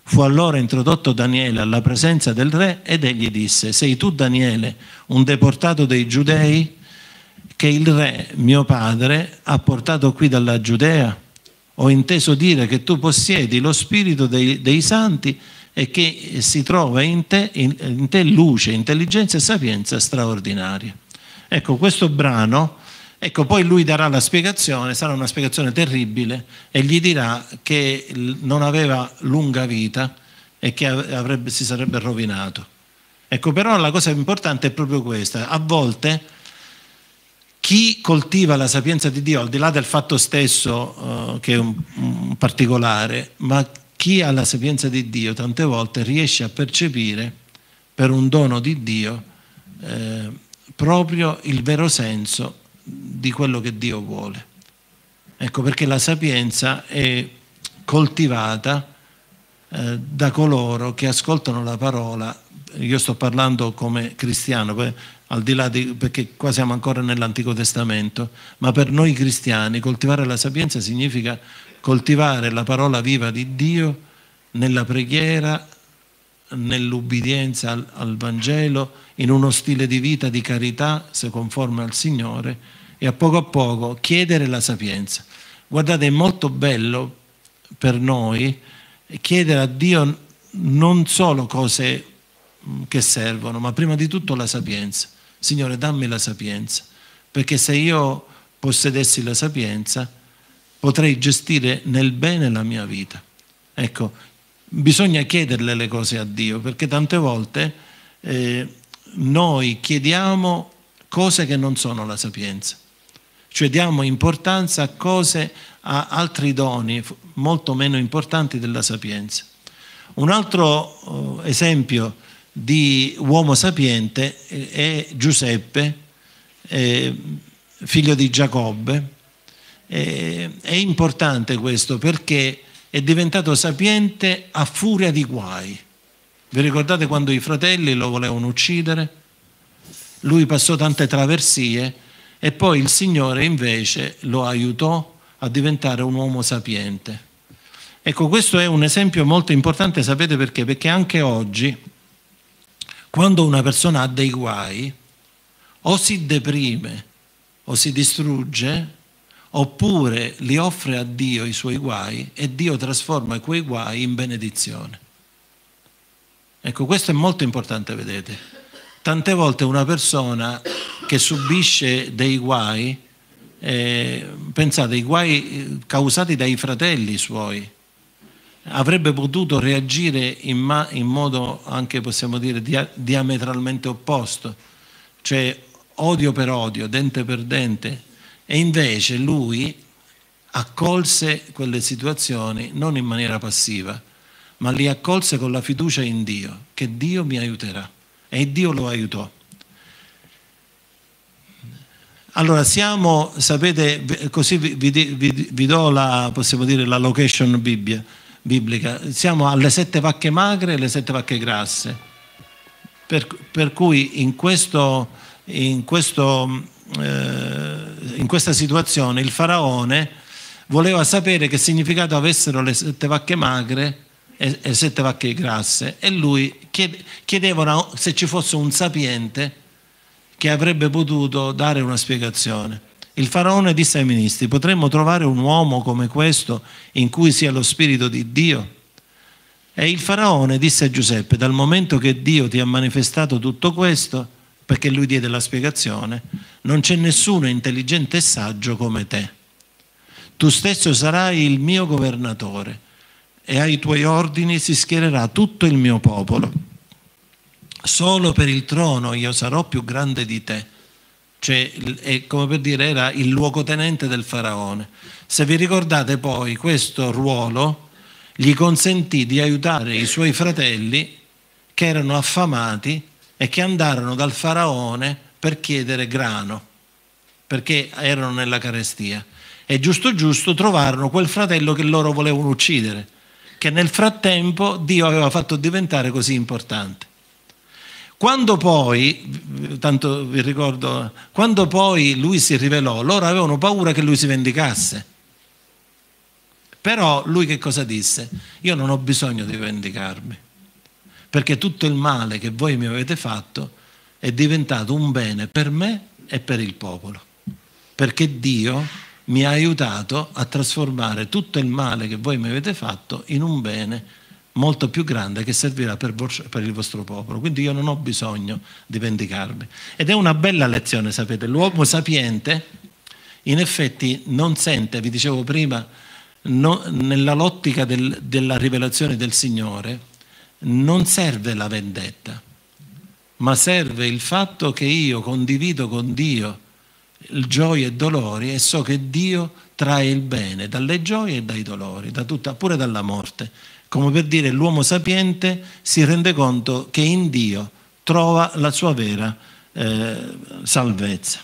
Fu allora introdotto Daniele alla presenza del re ed egli disse, sei tu Daniele, un deportato dei giudei? che il re, mio padre, ha portato qui dalla Giudea. Ho inteso dire che tu possiedi lo spirito dei, dei santi e che si trova in te, in, in te luce, intelligenza e sapienza straordinaria. Ecco, questo brano... Ecco, poi lui darà la spiegazione, sarà una spiegazione terribile, e gli dirà che non aveva lunga vita e che avrebbe, si sarebbe rovinato. Ecco, però la cosa importante è proprio questa. A volte chi coltiva la sapienza di Dio, al di là del fatto stesso uh, che è un, un particolare, ma chi ha la sapienza di Dio tante volte riesce a percepire per un dono di Dio eh, proprio il vero senso di quello che Dio vuole. Ecco perché la sapienza è coltivata eh, da coloro che ascoltano la parola, io sto parlando come cristiano, poi al di là di, perché qua siamo ancora nell'Antico Testamento, ma per noi cristiani coltivare la sapienza significa coltivare la parola viva di Dio nella preghiera, nell'ubbidienza al, al, Vangelo, in uno stile di vita di carità, se conforme al Signore, e a poco a poco chiedere la sapienza. Guardate, è molto bello per noi chiedere a Dio non solo cose che servono, ma prima di tutto la sapienza. Signore, dammi la sapienza, perché se io possedessi la sapienza potrei gestire nel bene la mia vita. Ecco, bisogna chiederle le cose a Dio, perché tante volte eh, noi chiediamo cose che non sono la sapienza, cioè diamo importanza a cose, a altri doni molto meno importanti della sapienza. Un altro eh, esempio di uomo sapiente eh, è Giuseppe, eh, figlio di Giacobbe. Eh, è importante questo perché è diventato sapiente a furia di guai. Vi ricordate quando i fratelli lo volevano uccidere? Lui passò tante traversie e poi il Signore invece lo aiutò a diventare un uomo sapiente. Ecco, questo è un esempio molto importante, sapete perché? Perché anche oggi quando una persona ha dei guai, o si deprime, o si distrugge, oppure li offre a Dio i suoi guai e Dio trasforma quei guai in benedizione. Ecco, questo è molto importante, vedete. Tante volte una persona che subisce dei guai, eh, pensate, i guai eh, causati dai fratelli suoi, avrebbe potuto reagire in, in modo anche, possiamo dire, dia diametralmente opposto, cioè odio per odio, dente per dente, e invece lui accolse quelle situazioni non in maniera passiva, ma li accolse con la fiducia in Dio, che Dio mi aiuterà. E Dio lo aiutò. Allora siamo, sapete, così vi, vi, vi, vi do la, possiamo dire, la location Bibbia biblica. Siamo alle sette vacche magre e le sette vacche grasse. Per, per cui in, questo, in, questo, eh, in questa situazione il faraone voleva sapere che significato avessero le sette vacche magre e, e sette vacche grasse e lui chiedeva se ci fosse un sapiente che avrebbe potuto dare una spiegazione. Il faraone disse ai ministri, potremmo trovare un uomo come questo in cui sia lo spirito di Dio? E il faraone disse a Giuseppe, dal momento che Dio ti ha manifestato tutto questo, perché lui diede la spiegazione, non c'è nessuno intelligente e saggio come te. Tu stesso sarai il mio governatore e ai tuoi ordini si schiererà tutto il mio popolo. Solo per il trono io sarò più grande di te cioè, è come per dire era il luogotenente del faraone. Se vi ricordate poi questo ruolo gli consentì di aiutare i suoi fratelli che erano affamati e che andarono dal faraone per chiedere grano, perché erano nella carestia. E giusto giusto trovarono quel fratello che loro volevano uccidere, che nel frattempo Dio aveva fatto diventare così importante. Quando poi, tanto vi ricordo, quando poi lui si rivelò, loro avevano paura che lui si vendicasse. Però lui che cosa disse? Io non ho bisogno di vendicarmi, perché tutto il male che voi mi avete fatto è diventato un bene per me e per il popolo, perché Dio mi ha aiutato a trasformare tutto il male che voi mi avete fatto in un bene molto più grande che servirà per, per, il vostro popolo. Quindi io non ho bisogno di vendicarmi. Ed è una bella lezione, sapete, l'uomo sapiente in effetti non sente, vi dicevo prima, no, nella lottica del, della rivelazione del Signore, non serve la vendetta, ma serve il fatto che io condivido con Dio gioie e dolori e so che Dio trae il bene dalle gioie e dai dolori, da tutta, pure dalla morte come per dire l'uomo sapiente si rende conto che in Dio trova la sua vera eh, salvezza.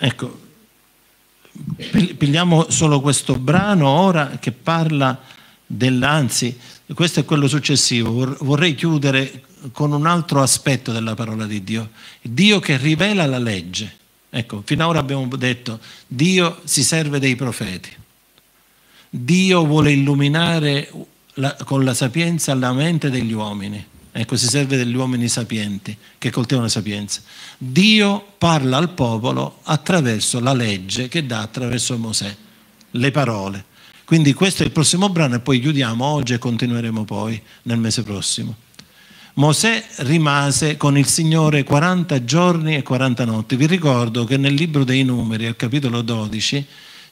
Ecco, pigliamo solo questo brano ora che parla dell'anzi, questo è quello successivo, vorrei chiudere con un altro aspetto della parola di Dio, Dio che rivela la legge. Ecco, finora abbiamo detto, Dio si serve dei profeti. Dio vuole illuminare la, con la sapienza la mente degli uomini. Ecco, si serve degli uomini sapienti che coltivano la sapienza. Dio parla al popolo attraverso la legge che dà attraverso Mosè, le parole. Quindi questo è il prossimo brano e poi chiudiamo oggi e continueremo poi nel mese prossimo. Mosè rimase con il Signore 40 giorni e 40 notti. Vi ricordo che nel libro dei numeri, al capitolo 12,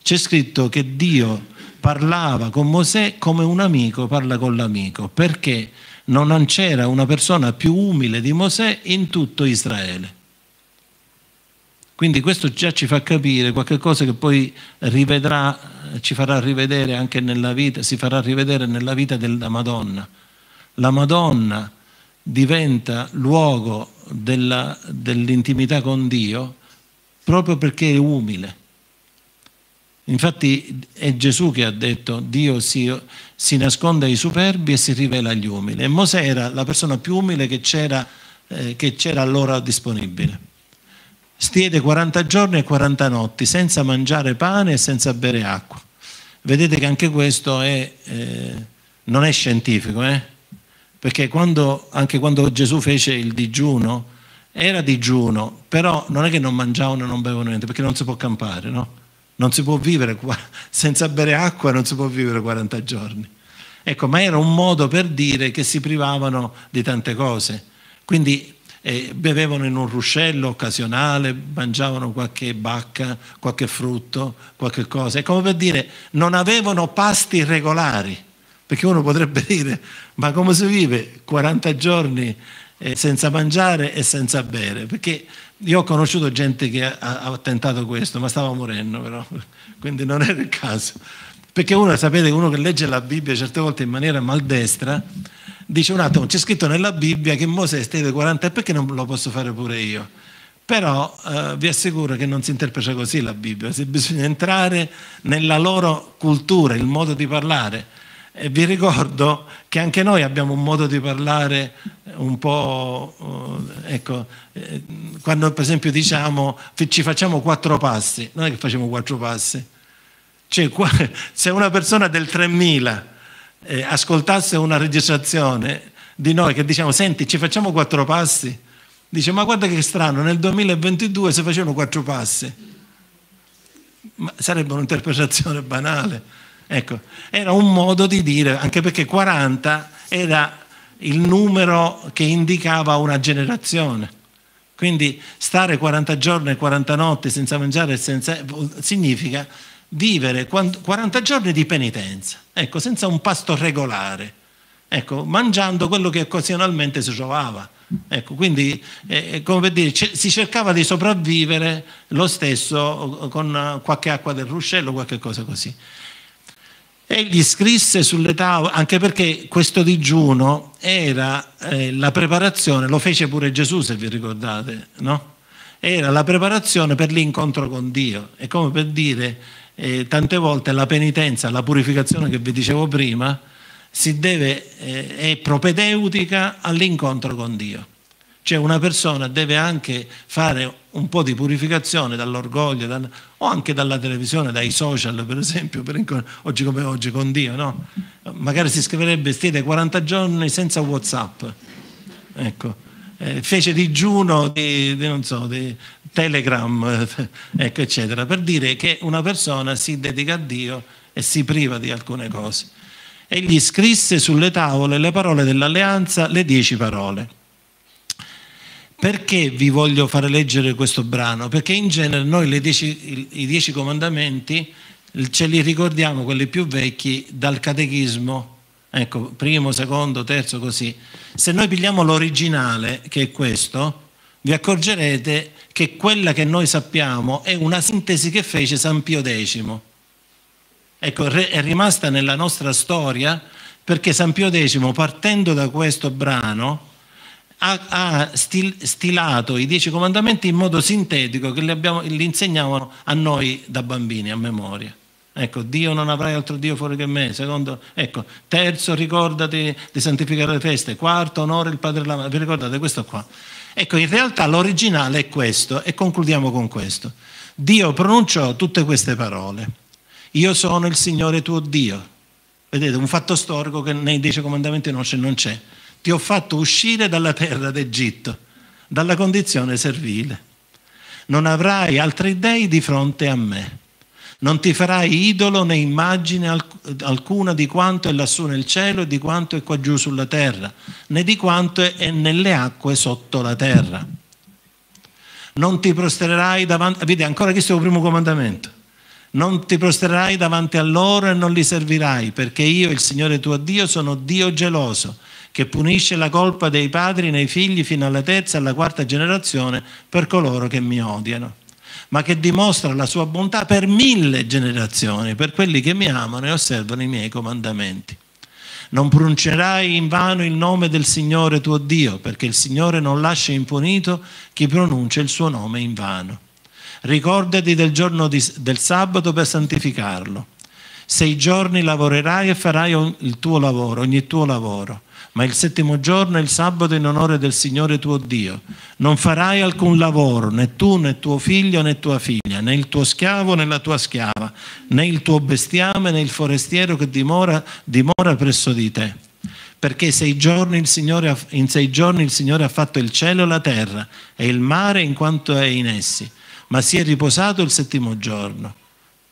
c'è scritto che Dio parlava con Mosè come un amico parla con l'amico, perché non c'era una persona più umile di Mosè in tutto Israele. Quindi questo già ci fa capire qualcosa che poi rivedrà, ci farà rivedere anche nella vita, si farà rivedere nella vita della Madonna. La Madonna diventa luogo dell'intimità con Dio proprio perché è umile Infatti è Gesù che ha detto Dio si, si, nasconde ai superbi e si rivela agli umili. E Mosè era la persona più umile che c'era, eh, che c'era allora disponibile. Stiede 40 giorni e 40 notti senza mangiare pane e senza bere acqua. Vedete che anche questo è, eh, non è scientifico, eh? perché quando, anche quando Gesù fece il digiuno, era digiuno, però non è che non mangiavano e non bevano niente, perché non si può campare, no? Non si può vivere [LAUGHS] senza bere acqua, non si può vivere 40 giorni. Ecco, ma era un modo per dire che si privavano di tante cose. Quindi eh, bevevano in un ruscello occasionale, mangiavano qualche bacca, qualche frutto, qualche cosa. È come per dire, non avevano pasti regolari. Perché uno potrebbe [LAUGHS] dire, ma come si vive 40 giorni eh, senza mangiare e senza bere, perché io ho conosciuto gente che ha, ha tentato questo, ma stava morendo però, [LAUGHS] quindi non era il caso. Perché uno, sapete, uno che legge la Bibbia certe volte in maniera maldestra, dice un attimo, c'è scritto nella Bibbia che Mosè è stato 40 e perché non lo posso fare pure io? Però eh, vi assicuro che non si interpreta così la Bibbia, bisogna entrare nella loro cultura, il modo di parlare. E vi ricordo che anche noi abbiamo un modo di parlare un po', eh, ecco, eh, quando per esempio diciamo ci facciamo quattro passi, non è che facciamo quattro passi, cioè, [LAUGHS] se una persona del 3000 eh, ascoltasse una registrazione di noi che diciamo senti ci facciamo quattro passi, dice ma guarda che strano, nel 2022 si facevano quattro passi, ma sarebbe un'interpretazione banale. Ecco, era un modo di dire, anche perché 40 era il numero che indicava una generazione. Quindi stare 40 giorni e 40 notti senza mangiare senza, significa vivere 40 giorni di penitenza, ecco, senza un pasto regolare, ecco, mangiando quello che occasionalmente si trovava. Ecco, quindi eh, eh come per dire, si cercava di sopravvivere lo stesso eh, con qualche acqua del ruscello, qualche cosa così. Egli scrisse sulle tavole, anche perché questo digiuno era eh, la preparazione, lo fece pure Gesù se vi ricordate, no? Era la preparazione per l'incontro con Dio. È come per dire, eh, tante volte la penitenza, la purificazione che vi dicevo prima, si deve, eh, è propedeutica all'incontro con Dio. Cioè una persona deve anche fare un po' di purificazione dall'orgoglio dal, o anche dalla televisione, dai social per esempio, per oggi come oggi con Dio, no? Magari si scriverebbe stiete 40 giorni senza Whatsapp, ecco. Eh, fece digiuno di, di, non so, di Telegram, [LAUGHS] ecco, eccetera, per dire che una persona si dedica a Dio e si priva di alcune cose. Egli scrisse sulle tavole le parole dell'alleanza, le dieci parole. Perché vi voglio far leggere questo brano? Perché in genere noi dieci, i dieci comandamenti ce li ricordiamo, quelli più vecchi, dal catechismo, ecco, primo, secondo, terzo, così. Se noi pigliamo l'originale, che è questo, vi accorgerete che quella che noi sappiamo è una sintesi che fece San Pio X. Ecco, è rimasta nella nostra storia perché San Pio X, partendo da questo brano, ha, stilato i dieci comandamenti in modo sintetico che li, abbiamo, li, insegnavano a noi da bambini, a memoria. Ecco, Dio non avrai altro Dio fuori che me. Secondo, ecco, terzo, ricordati di santificare le feste. Quarto, onore il padre e la madre. Vi ricordate questo qua? Ecco, in realtà l'originale è questo e concludiamo con questo. Dio pronunciò tutte queste parole. Io sono il Signore tuo Dio. Vedete, un fatto storico che nei dieci comandamenti non c'è. Non c'è ti ho fatto uscire dalla terra d'Egitto, dalla condizione servile. Non avrai altri dei di fronte a me. Non ti farai idolo né immagine alcuna di quanto è lassù nel cielo e di quanto è qua giù sulla terra, né di quanto è nelle acque sotto la terra. Non ti prostrerai davanti, vedi ancora questo è il primo comandamento, non ti prostrerai davanti a loro e non li servirai, perché io, il Signore tuo Dio, sono Dio geloso, che punisce la colpa dei padri nei figli fino alla terza e alla quarta generazione per coloro che mi odiano ma che dimostra la sua bontà per mille generazioni, per quelli che mi amano e osservano i miei comandamenti. Non pronuncerai in vano il nome del Signore tuo Dio, perché il Signore non lascia impunito chi pronuncia il suo nome in vano. Ricordati del giorno di, del sabato per santificarlo. Sei giorni lavorerai e farai il tuo lavoro, ogni tuo lavoro ma il settimo giorno è il sabato in onore del Signore tuo Dio. Non farai alcun lavoro, né tu, né tuo figlio, né tua figlia, né il tuo schiavo, né la tua schiava, né il tuo bestiame, né il forestiero che dimora, dimora presso di te. Perché sei Signore, in sei giorni il Signore ha fatto il cielo e la terra e il mare in quanto è in essi, ma si è riposato il settimo giorno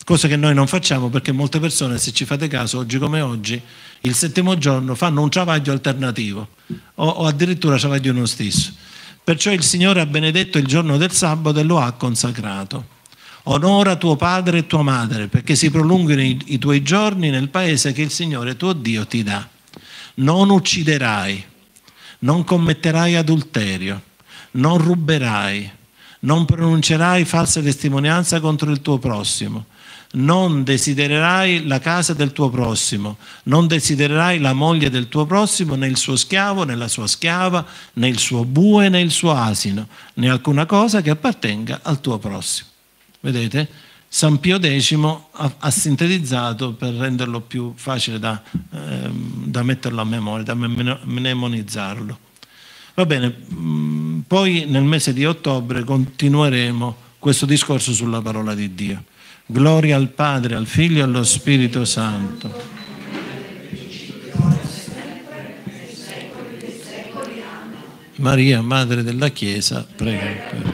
cosa che noi non facciamo perché molte persone, se ci fate caso, oggi come oggi, il settimo giorno fanno un travaglio alternativo o, o addirittura travaglio uno stesso. Perciò il Signore ha benedetto il giorno del sabato e lo ha consacrato. Onora tuo padre e tua madre perché si prolunghino i, i tuoi giorni nel paese che il Signore tuo Dio ti dà. Non ucciderai, non commetterai adulterio, non ruberai, non pronuncerai falsa testimonianza contro il tuo prossimo, non desidererai la casa del tuo prossimo, non desidererai la moglie del tuo prossimo, né il suo schiavo, né la sua schiava, né il suo bue, né il suo asino, né alcuna cosa che appartenga al tuo prossimo. Vedete? San Pio X ha, ha sintetizzato per renderlo più facile da, eh, da metterlo a memoria, da mnemonizzarlo. Va bene, mm, poi nel mese di ottobre continueremo questo discorso sulla parola di Dio. Gloria al Padre, al Figlio e allo Spirito Santo. Maria, Madre della Chiesa, prega per noi.